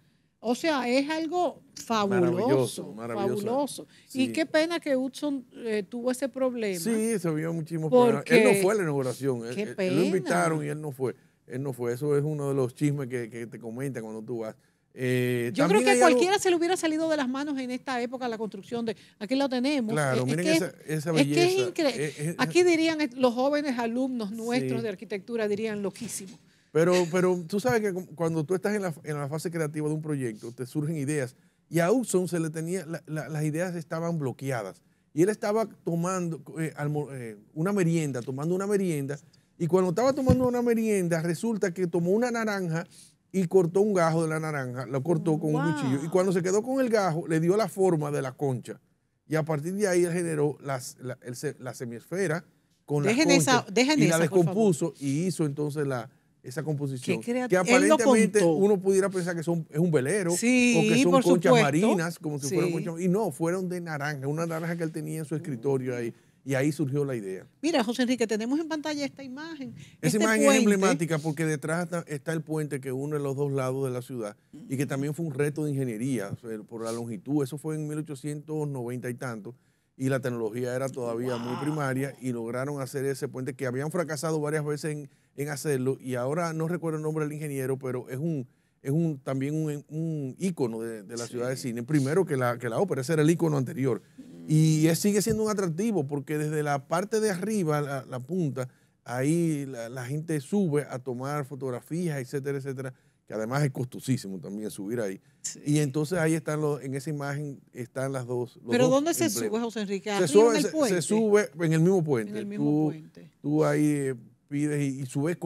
o sea, es algo fabuloso, maravilloso. fabuloso. Y qué pena que Hudson eh, tuvo ese problema. Sí, se vio muchísimo problemas. Él no fue a la inauguración, qué eh, eh, pena. lo invitaron y él no fue. Él no fue, eso es uno de los chismes que, te comentan cuando tú vas. Yo creo que cualquiera se le hubiera salido de las manos en esta época la construcción de. Aquí lo tenemos. Claro, miren esa, belleza. Es aquí dirían los jóvenes alumnos nuestros de arquitectura, dirían loquísimo. Pero, pero tú sabes que cuando tú estás en la, en la fase creativa de un proyecto, te surgen ideas. Y a Hudson se le tenía, las ideas estaban bloqueadas. Y él estaba tomando eh, eh, una merienda, tomando una merienda. Y cuando estaba tomando una merienda, resulta que tomó una naranja y cortó un gajo de la naranja, lo cortó con un cuchillo. Y cuando se quedó con el gajo, le dio la forma de la concha. Y a partir de ahí él generó las, la, la, semiesfera con la concha. y la descompuso y hizo entonces la, esa composición. que aparentemente uno pudiera pensar que son, es un velero o que son conchas marinas, como si Y no, fueron de naranja, una naranja que él tenía en su escritorio ahí. Y ahí surgió la idea. Mira, José Enrique, tenemos en pantalla esta imagen. Esa este imagen es emblemática porque detrás está, el puente que une los dos lados de la ciudad y que también fue un reto de ingeniería por la longitud. Eso fue en 1890 y tanto y la tecnología era todavía muy primaria y lograron hacer ese puente que habían fracasado varias veces en, hacerlo y ahora no recuerdo el nombre del ingeniero, pero es un es un, también un, un ícono de, la ciudad de cine, primero que la, que la ópera, ese era el icono anterior. Y mm. sigue siendo un atractivo porque desde la parte de arriba, la, punta, ahí la, gente sube a tomar fotografías, etcétera, etcétera que además es costosísimo también subir ahí. Y entonces ahí están los, en esa imagen están las dos. Los Pero ¿dónde se sube, José Enrique? Se sube, en el puente? se sube en el mismo puente. En el mismo tú, puente. Tú ahí eh, pides y, y subes,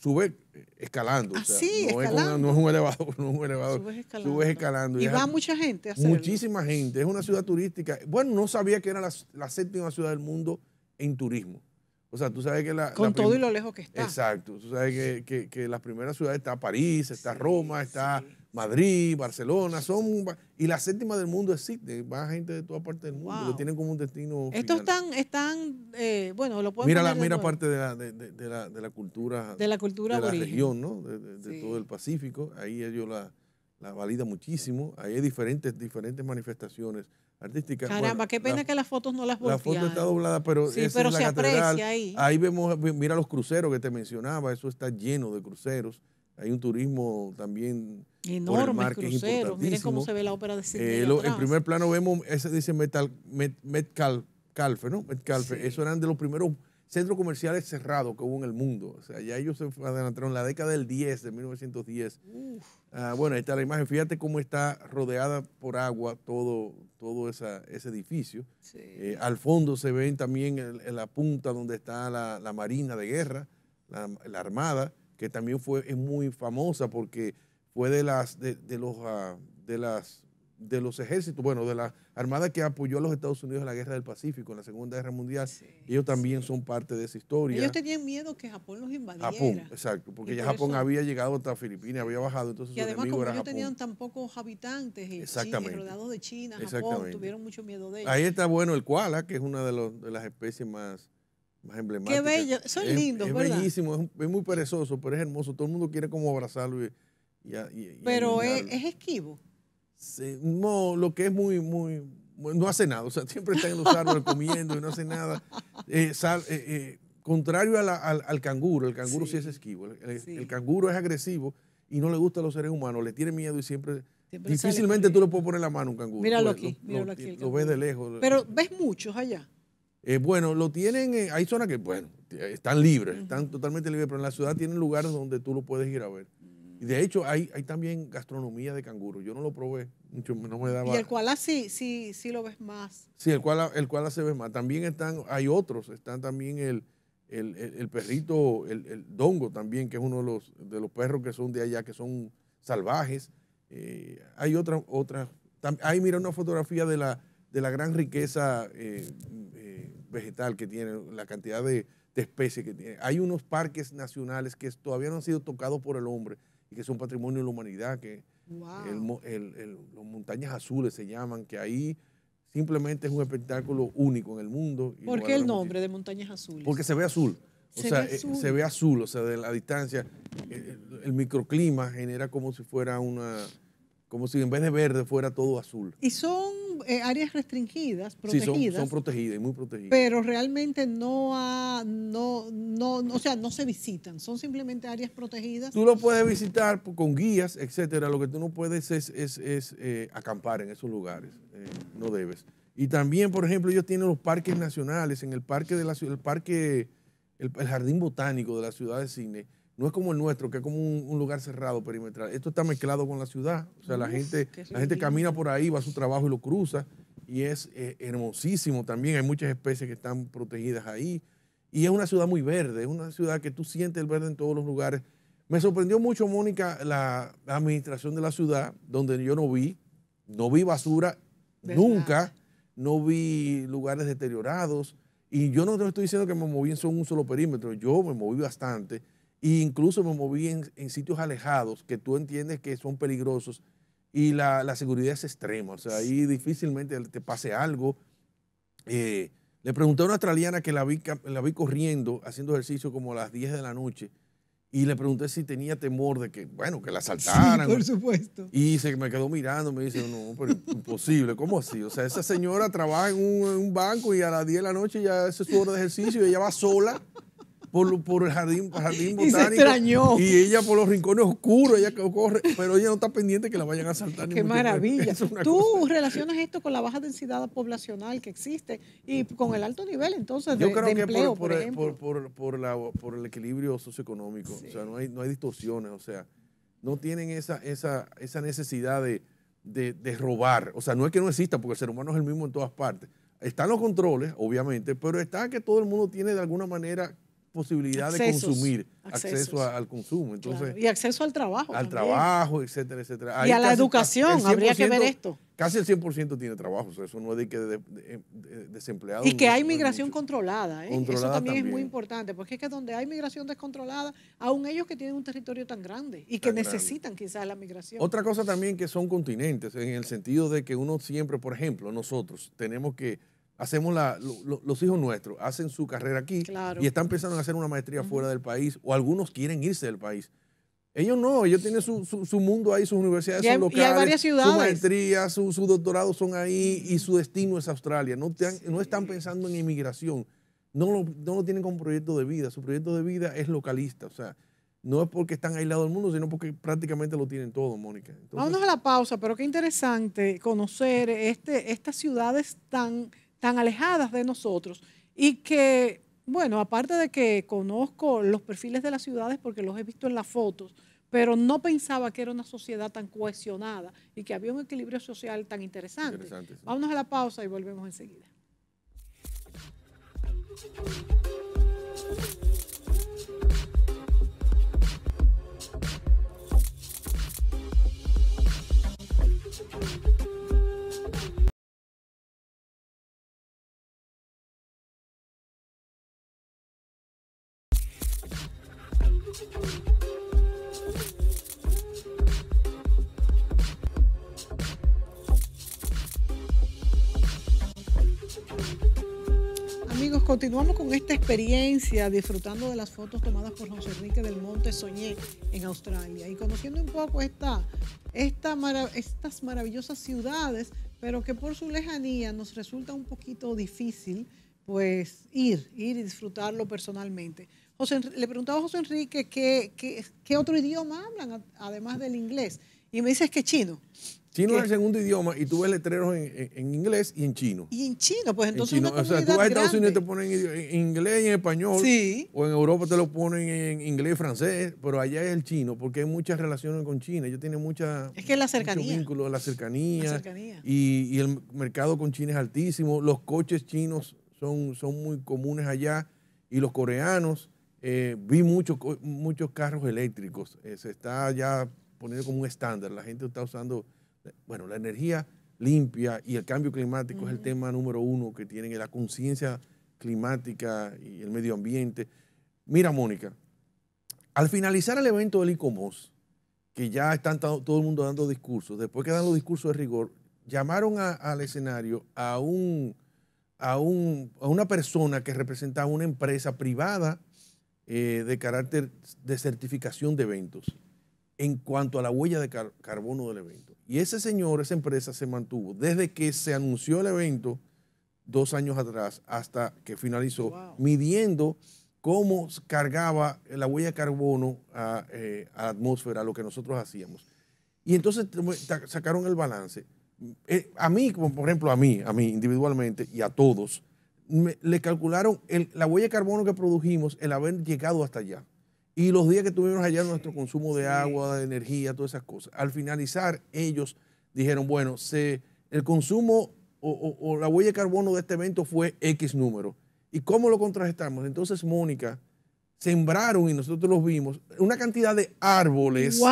subes, eh, escalando. Ah, sí, no escalando. Es no es un elevador, *laughs* no es un elevador. Subes escalando. Subes escalando. Y, va mucha gente a Muchísima gente. Es una ciudad turística. Bueno, no sabía que era la séptima ciudad del mundo en turismo. O sea, tú sabes que la... Con todo y lo lejos que está. Exacto. Tú sabes que, que, las primeras ciudades está París, está Roma, está Madrid, Barcelona, son... Y la séptima del mundo existe, Va gente de toda parte del mundo, tienen como un destino Estos están, están eh, bueno, lo pueden Mira, mira parte de la, cultura... De la cultura De la región, ¿no? De, todo el Pacífico. Ahí ellos la, la validan muchísimo. Ahí hay diferentes, diferentes manifestaciones artística. Caramba, qué pena que las fotos no las voltearon. La foto está doblada, pero, es la se aprecia ahí. Ahí vemos, eh, mira los cruceros que te mencionaba, eso está lleno de cruceros. Hay un turismo también enorme por cruceros. Miren cómo se ve la ópera de eh, Sydney. en primer plano vemos, ese dice Metcalfe, ¿no? Metcalfe. Eso eran de los primeros Centro comerciales cerrados que hubo en el mundo. O sea, ya ellos se adelantaron en la década del 10, de 1910. Ah, bueno, ahí está la imagen. Fíjate cómo está rodeada por agua todo, todo ese edificio. Eh, al fondo se ven también la punta donde está la, Marina de Guerra, la, Armada, que también fue, es muy famosa porque fue de las, de, los, ah, de las de los ejércitos, bueno, de la Armada que apoyó a los Estados Unidos en la Guerra del Pacífico, en la Segunda Guerra Mundial, ellos también son parte de esa historia. Ellos tenían miedo que Japón los invadiera. Japón, exacto, porque ya Japón había llegado hasta Filipinas, había bajado, entonces y además, como ellos tenían tan pocos habitantes y Exactamente. de China, Japón, tuvieron mucho miedo de ellos. Ahí está, bueno, el koala, que es una de, los, de las especies más más emblemáticas Qué bello, son lindos, es ¿verdad? Bellísimo, es bellísimo, es, muy perezoso, pero es hermoso. Todo el mundo quiere como abrazarlo y, Pero es, esquivo no, lo que es muy, muy, no hace nada, o sea, *laughs* siempre está en los árboles comiendo y no hace nada. Eh, eh, eh, contrario al, canguro, el canguro sí, es esquivo, el, canguro es agresivo y no le gusta a los seres humanos, le tiene miedo y siempre... difícilmente tú le puedes poner la mano a un canguro. lo, míralo ves de lejos. Pero ves muchos allá. bueno, lo tienen, hay zonas que, bueno, están libres, están totalmente libres, pero en la ciudad tienen lugares donde tú lo puedes ir a ver de hecho, hay, también gastronomía de canguro. Yo no lo probé, no me daba. Y el koala sí, sí, sí lo ves más. Sí, el koala, el koala se ve más. También están, hay otros, están también el, perrito, el, dongo también, que es uno de los, de los perros que son de allá, que son salvajes. Eh, hay otra, otra. Hay, mira, una fotografía de la, de la gran riqueza eh, eh, vegetal que tiene, la cantidad de, de especies que tiene. Hay unos parques nacionales que todavía no han sido tocados por el hombre que es un patrimonio de la humanidad, que los montañas azules se llaman, que ahí simplemente es un espectáculo único en el mundo. ¿Por qué el nombre de montañas azules? Porque se ve azul. O se sea, ve eh, azul. se ve azul, o sea, de la distancia, eh, el, microclima genera como si fuera una, como si en vez de verde fuera todo azul. Y son eh, áreas restringidas, protegidas. Sí, son, protegidas protegidas, muy protegidas. Pero realmente no, no, no, sea, no se visitan, son simplemente áreas protegidas. Tú lo puedes visitar con guías, etcétera. Lo que tú no puedes es, eh, acampar en esos lugares, eh, no debes. Y también, por ejemplo, ellos tienen los parques nacionales, en el parque de la el parque, el, el jardín botánico de la ciudad de Cine no es como el nuestro, que es como un, lugar cerrado perimetral. Esto está mezclado con la ciudad. O sea, la gente, la gente camina por ahí, va a su trabajo y lo cruza. Y es eh, hermosísimo también. Hay muchas especies que están protegidas ahí. Y es una ciudad muy verde, es una ciudad que tú sientes el verde en todos los lugares. Me sorprendió mucho, Mónica, la, administración de la ciudad, donde yo no vi, no vi basura nunca, no vi lugares deteriorados. Y yo no te estoy diciendo que me moví en un solo perímetro, yo me moví bastante e incluso me moví en, sitios alejados que tú entiendes que son peligrosos y la, seguridad es extrema. O sea, ahí difícilmente te pase algo. Eh, le pregunté a una australiana que la vi, la vi corriendo, haciendo ejercicio como a las 10 de la noche. Y le pregunté si tenía temor de que, bueno, que la asaltaran. Sí, por supuesto. Y se me quedó mirando, me dice, no, pero imposible, ¿cómo así? O sea, esa señora trabaja en un, un banco y a las 10 de la noche ya es su hora de ejercicio y ella va sola por, el jardín, por jardín *laughs* botánico. Y ella por los rincones oscuros, ella corre, pero ella no está pendiente que la vayan a saltar Qué maravilla. *laughs* Tú relacionas esto con la baja densidad poblacional que existe y con el alto nivel entonces de, Yo creo que empleo, por, por, por, la, por el equilibrio socioeconómico, o sea, no hay, distorsiones, o sea, no tienen esa, esa, necesidad de robar. O sea, no es que no exista, porque el ser humano es el mismo en todas partes. Están los controles, obviamente, pero está que todo el mundo tiene de alguna manera posibilidad de consumir, acceso al consumo. Entonces, Y acceso al trabajo. Al trabajo, etcétera, etcétera. y a la educación, habría que ver esto. Casi el 100% tiene trabajo, eso no es de que de, eh, desempleados. Y que hay migración controlada, ¿eh? Eso también, es muy importante, porque es que donde hay migración descontrolada, aún ellos que tienen un territorio tan grande y que necesitan quizás la migración. Otra cosa también que son continentes, en el sentido de que uno siempre, por ejemplo, nosotros tenemos que hacemos la, los hijos nuestros hacen su carrera aquí y están pensando en hacer una maestría fuera del país o algunos quieren irse del país. Ellos no, ellos tienen su, mundo ahí, sus universidades y locales, varias ciudades. su maestría, su, su, doctorado son ahí y su destino es Australia. No, no están pensando en inmigración, no lo, tienen como proyecto de vida, su proyecto de vida es localista, o sea, no es porque están aislados del mundo, sino porque prácticamente lo tienen todo, Mónica. Entonces, Vámonos a la pausa, pero qué interesante conocer este, estas ciudades tan tan alejadas de nosotros y que, bueno, aparte de que conozco los perfiles de las ciudades porque los he visto en las fotos, pero no pensaba que era una sociedad tan cohesionada y que había un equilibrio social tan interesante. Vámonos a la pausa y volvemos enseguida. continuamos con esta experiencia disfrutando de las fotos tomadas por José Enrique del Monte Soñé en Australia y conociendo un poco esta, esta estas maravillosas ciudades, pero que por su lejanía nos resulta un poquito difícil pues ir, ir y disfrutarlo personalmente. José, le preguntaba a José Enrique qué, qué, qué otro idioma hablan además del inglés y me dices que chino. Chino es el segundo idioma y tú ves letreros en, inglés y en chino. Y en chino, pues entonces en chino. O sea, tú vas a Estados Unidos y te ponen en, inglés y en español. Sí. O en Europa te lo ponen en inglés y francés, pero allá es el chino porque hay muchas relaciones con China. Ellos tienen mucha... Es que la cercanía. Vínculo, la cercanía. Y, el mercado con China es altísimo. Los coches chinos son, son muy comunes allá y los coreanos. Eh, vi muchos muchos carros eléctricos. Eh, se está ya poniendo como un estándar. La gente está usando bueno, la energía limpia y el cambio climático es el tema número uno que tienen la conciencia climática y el medio ambiente. Mira, Mónica, al finalizar el evento del ICOMOS, que ya están todo el mundo dando discursos, después que dan los discursos de rigor, llamaron al escenario a, a, una persona que representaba una empresa privada eh, de carácter de certificación de eventos en cuanto a la huella de carbono del evento. Y ese señor, esa empresa se mantuvo desde que se anunció el evento dos años atrás hasta que finalizó, midiendo cómo cargaba la huella de carbono eh, a, la atmósfera, lo que nosotros hacíamos. Y entonces sacaron el balance. Eh, a mí, como por ejemplo, a mí, a mí individualmente y a todos, le calcularon la huella de carbono que produjimos, el haber llegado hasta allá. Y los días que tuvimos allá, nuestro consumo de agua, de energía, todas esas cosas. Al finalizar, ellos dijeron, bueno, el consumo o, la huella de carbono de este evento fue X número. ¿Y cómo lo contrastamos Entonces, Mónica, sembraron y nosotros los vimos, una cantidad de árboles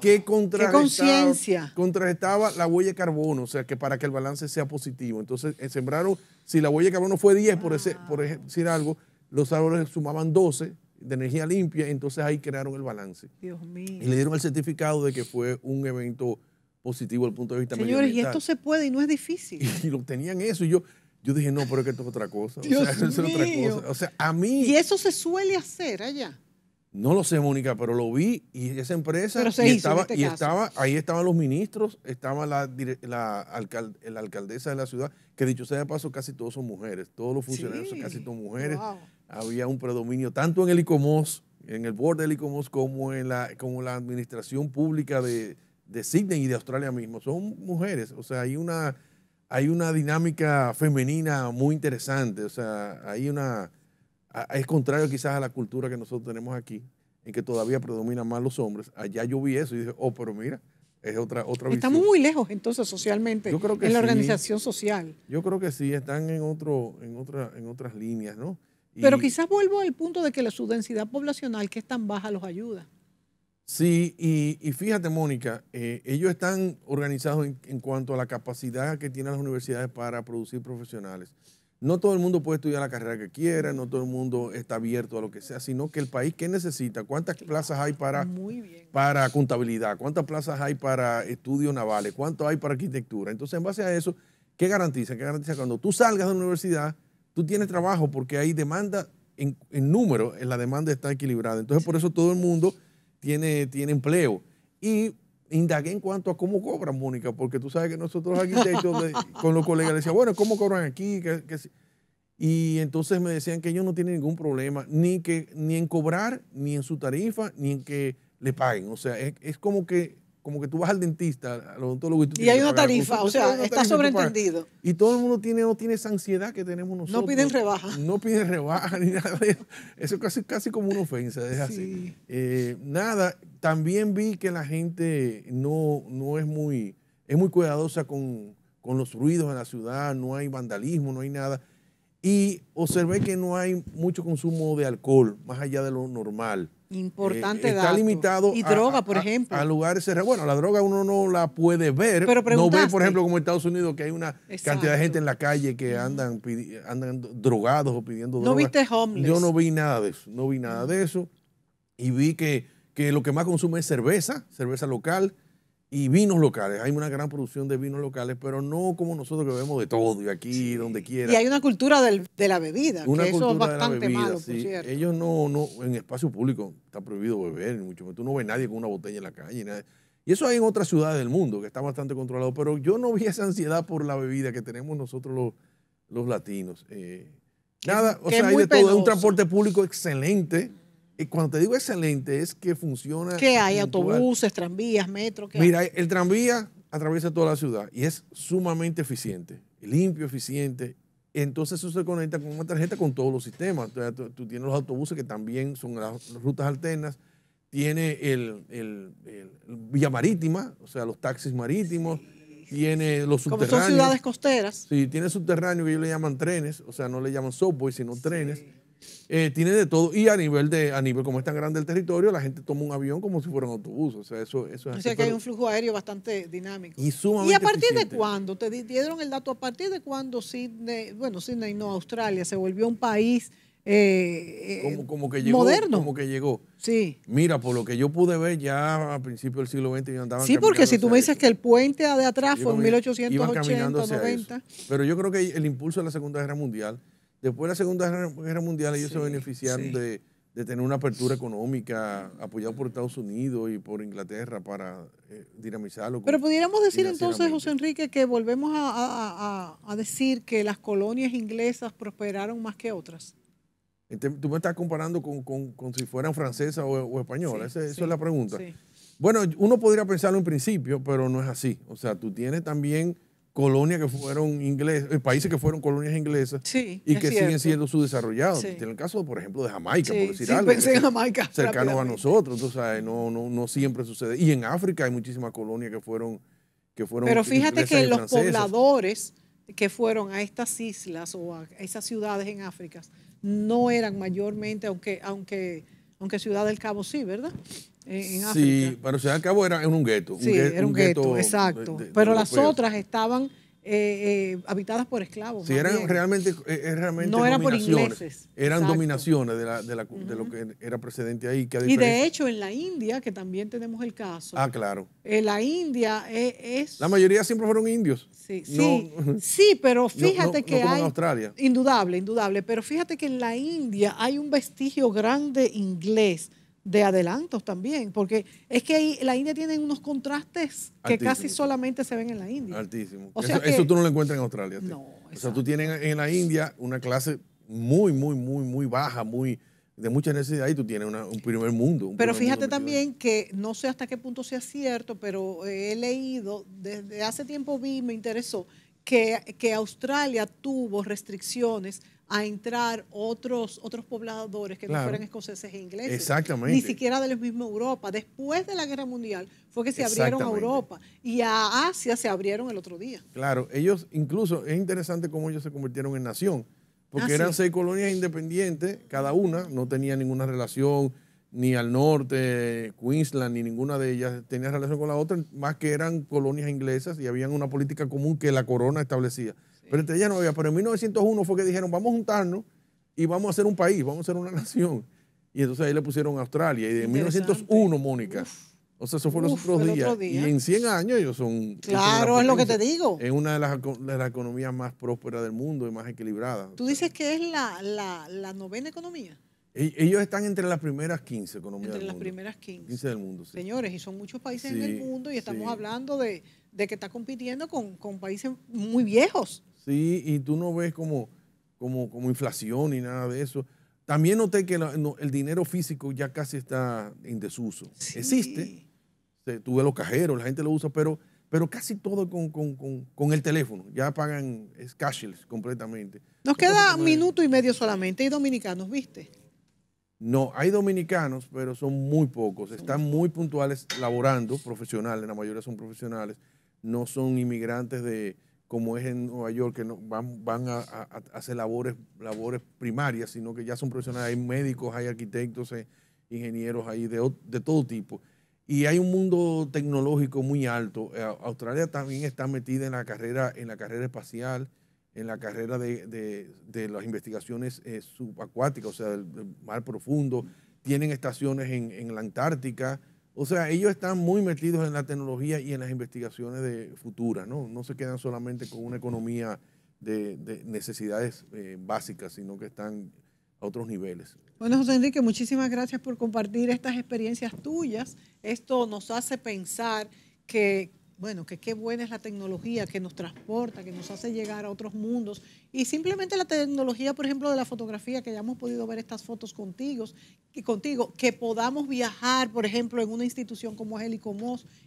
que contrarrestaba, la huella de carbono, o sea, que para que el balance sea positivo. Entonces, eh, sembraron, si la huella de carbono fue 10, por, ese, por decir algo, los árboles sumaban 12, de energía limpia, entonces ahí crearon el balance. Dios mío. Y le dieron el certificado de que fue un evento positivo desde el punto de vista Señores, y esto se puede y no es difícil. *laughs* Y, lo tenían eso y yo yo dije, no, pero es que esto es otra cosa. o sea, *laughs* es otra cosa. O sea, a mí. Y eso se suele hacer allá. No lo sé, Mónica, pero lo vi y esa empresa pero estaba, este y estaba ahí estaban los ministros, estaba la, alcaldesa de la ciudad, que dicho sea de paso, casi todos son mujeres, todos los funcionarios son casi todos mujeres. Había un predominio tanto en el ICOMOS, en el board del ICOMOS, como en la, como la administración pública de, de Sydney y de Australia mismo. Son mujeres, o sea, hay una, hay una dinámica femenina muy interesante, o sea, hay una es contrario quizás a la cultura que nosotros tenemos aquí, en que todavía predominan más los hombres. Allá yo vi eso y dije, oh, pero mira, es otra, otra Estamos muy lejos entonces socialmente yo creo que en la organización social. Yo creo que sí, están en, otro, en, en otras líneas, ¿no? pero quizás vuelvo al punto de que la, su densidad poblacional, que es tan baja, los ayuda. Sí, y, fíjate, Mónica, eh, ellos están organizados en cuanto a la capacidad que tienen las universidades para producir profesionales no todo el mundo puede estudiar la carrera que quiera, no todo el mundo está abierto a lo que sea, sino que el país que necesita, cuántas plazas hay para, para contabilidad, cuántas plazas hay para estudios navales, cuánto hay para arquitectura. Entonces, en base a eso, ¿qué garantiza? ¿Qué garantiza cuando tú salgas de la universidad, tú tienes trabajo porque hay demanda en, número, la demanda está equilibrada. Entonces, por eso todo el mundo tiene, tiene empleo. Y indagué en cuanto a cómo cobran, Mónica, porque tú sabes que nosotros arquitectos *laughs* con los colegas decía bueno, ¿cómo cobran aquí? Y entonces me decían que ellos no tienen ningún problema, ni, que, ni en cobrar, ni en su tarifa, ni en que le paguen. O sea, es como que como que tú vas al dentista, al odontólogo y tú Y hay una tarifa, o sea, está sobreentendido. Y todo el mundo tiene, no tiene esa ansiedad que tenemos nosotros. No piden rebaja. No piden rebaja *laughs* ni nada eso. es casi, casi como una ofensa, es así. Eh, nada, también vi que la gente no, no es muy, es muy cuidadosa con, con los ruidos en la ciudad, no hay vandalismo, no hay nada. Y observé que no hay mucho consumo de alcohol, más allá de lo normal. Importante eh, Está limitado. Y a, droga, por ejemplo. A lugares cerrados. Bueno, la droga uno no la puede ver. Pero no ve, por ejemplo, como en Estados Unidos, que hay una cantidad de gente en la calle que andan, andan drogados o pidiendo drogas. ¿No viste homeless? Yo no vi nada de eso. No vi nada de eso. Y vi que, que lo que más consume es cerveza, cerveza local y vinos locales. Hay una gran producción de vinos locales, pero no como nosotros que vemos de todo y aquí, donde quiera. Y hay una cultura de la bebida, que eso es bastante malo, por cierto. Ellos no, no, en espacio público está prohibido beber, mucho Tú no ves nadie con una botella en la calle. Nada. Y eso hay en otras ciudades del mundo, que está bastante controlado. Pero yo no vi esa ansiedad por la bebida que tenemos nosotros los, los latinos. Eh. nada, o sea, hay de todo. Es un transporte público excelente cuando te digo excelente, es que funciona. ¿Qué hay autobuses, tranvías, metro. Mira, el tranvía atraviesa toda la ciudad y es sumamente eficiente, limpio, eficiente. Entonces eso se conecta con una tarjeta con todos los sistemas. tú, tienes los autobuses que también son las, rutas alternas, tiene el, el, Marítima, o sea, los taxis marítimos, tiene los subterráneos. Como son ciudades costeras. Sí, tiene subterráneo que ellos le llaman trenes, o sea, no le llaman subway, sino trenes eh, tiene de todo. Y a nivel de, a nivel como es tan grande el territorio, la gente toma un avión como si fuera un autobús. O sea, eso, eso es O sea que hay un flujo aéreo bastante dinámico. Y ¿Y a partir de cuándo? Te dieron el dato, ¿a partir de cuándo Sydney, bueno, Sydney no, Australia, se volvió un país eh, eh, como, que llegó, moderno. Como que llegó. Sí. Mira, por lo que yo pude ver ya a principios del siglo XX ya andaban Sí, porque si tú me dices que el puente de atrás fue en 1880, 90. Pero yo creo que el impulso de la Segunda Guerra Mundial Después de la Segunda Guerra Mundial ellos se beneficiaron de, tener una apertura económica apoyada por Estados Unidos y por Inglaterra para eh, dinamizarlo. Pero pudiéramos decir entonces, José Enrique, que volvemos a, decir que las colonias inglesas prosperaron más que otras. Este, tú me estás comparando con, si fueran francesas o, españolas, esa es la pregunta. Bueno, uno podría pensarlo en principio, pero no es así. O sea, tú tienes también colonias que fueron ingleses, eh, países que fueron colonias inglesas y que siguen siendo subdesarrollados. En el caso, por ejemplo, de Jamaica, por decir algo. Pensé en Jamaica. Cercano a nosotros, tú sabes, no, no, no siempre sucede. Y en África hay muchísimas colonias que fueron, que fueron. Pero fíjate que los pobladores que fueron a estas islas o a esas ciudades en África no eran mayormente, aunque, aunque, aunque Ciudad del Cabo sí, ¿verdad? Sí, pero al cabo era un gueto. Sí, era un, gueto, exacto. pero las otras estaban eh, eh, habitadas por esclavos. Sí, eran realmente, eh, realmente no eran por ingleses. Eran dominaciones de, lo que era precedente ahí. y de hecho en la India, que también tenemos el caso. Ah, claro. En la India es, La mayoría siempre fueron indios. Sí, sí, *laughs* sí pero fíjate que hay... En Australia. Indudable, indudable. Pero fíjate que en la India hay un vestigio grande inglés de adelantos también, porque es que la India tiene unos contrastes que casi solamente se ven en la India. Altísimo. O sea eso, tú no lo encuentras en Australia. O sea, tú tienes en la India una clase muy, muy, muy, muy baja, muy de mucha necesidad y tú tienes un primer mundo. pero fíjate también que no sé hasta qué punto sea cierto, pero he leído, desde hace tiempo vi, me interesó, que, Australia tuvo restricciones a entrar otros, otros pobladores que no fueran escoceses e ingleses. Exactamente. Ni siquiera de la misma Europa. Después de la Guerra Mundial fue que se abrieron a Europa y a Asia se abrieron el otro día. Claro, ellos incluso, es interesante cómo ellos se convirtieron en nación, porque eran seis colonias independientes, cada una no tenía ninguna relación ni al norte, Queensland, ni ninguna de ellas tenía relación con la otra, más que eran colonias inglesas y habían una política común que la corona establecía. Pero entre ellas no había. Pero en 1901 fue que dijeron, vamos a juntarnos y vamos a hacer un país, vamos a ser una *laughs* nación. Y entonces ahí le pusieron Australia. Y en 1901, Mónica. O sea, eso fue los otros días. Y en 100 años ellos son... Claro, es lo que te digo. Es una de las, economías más prósperas del mundo y más equilibradas ¿Tú dices que es la novena economía? E-, ellos están entre las primeras 15 economías entre del mundo. las primeras 15. 15 del mundo, sí. Señores, y son muchos países en el mundo y estamos hablando de, que está compitiendo con, países muy viejos. Sí, y tú no ves como, como, inflación ni nada de eso. También noté que el dinero físico ya casi está en desuso. Existe. Tú ves los cajeros, la gente lo usa, pero, pero casi todo con, el teléfono. Ya pagan cashless completamente. Nos queda minuto y medio solamente. Y dominicanos, ¿viste? No, hay dominicanos, pero son muy pocos. Están muy puntuales laborando, profesionales, la mayoría son profesionales. No son inmigrantes de, como es en Nueva York, que van, a, hacer labores, labores primarias, sino que ya son profesionales. Hay médicos, hay arquitectos, eh, ingenieros ahí de, todo tipo. Y hay un mundo tecnológico muy alto. Eh, Australia también está metida en la carrera, en la carrera espacial en la carrera de, de, las investigaciones eh, subacuáticas, o sea, del, mar profundo, tienen estaciones en, en, la Antártica, o sea, ellos están muy metidos en la tecnología y en las investigaciones de futuras, ¿no? No se quedan solamente con una economía de, necesidades eh, básicas, sino que están a otros niveles. Bueno, José Enrique, muchísimas gracias por compartir estas experiencias tuyas. Esto nos hace pensar que, bueno, que qué buena es la tecnología, que nos transporta, que nos hace llegar a otros mundos. Y simplemente la tecnología, por ejemplo, de la fotografía, que ya hemos podido ver estas fotos contigo, que, contigo, que podamos viajar, por ejemplo, en una institución como es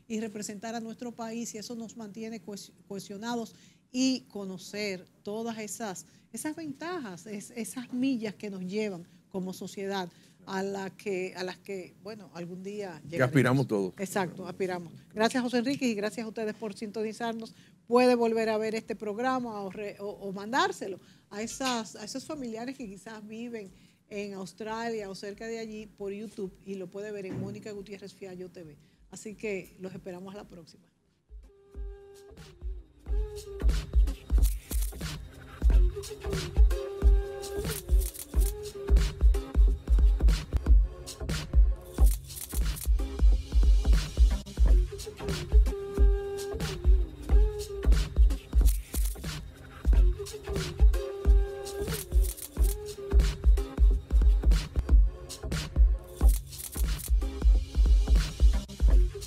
y representar a nuestro país, y eso nos mantiene cohesionados y conocer todas esas, esas ventajas, esas millas que nos llevan como sociedad a, que, a las que, bueno, algún día... Llegaremos. Que aspiramos todos. Exacto, aspiramos. Gracias José Enrique y gracias a ustedes por sintonizarnos. Puede volver a ver este programa o, mandárselo a, esas, a esos familiares que quizás viven en Australia o cerca de allí por YouTube y lo puede ver en Mónica Gutiérrez Fiallo TV. Así que los esperamos a la próxima.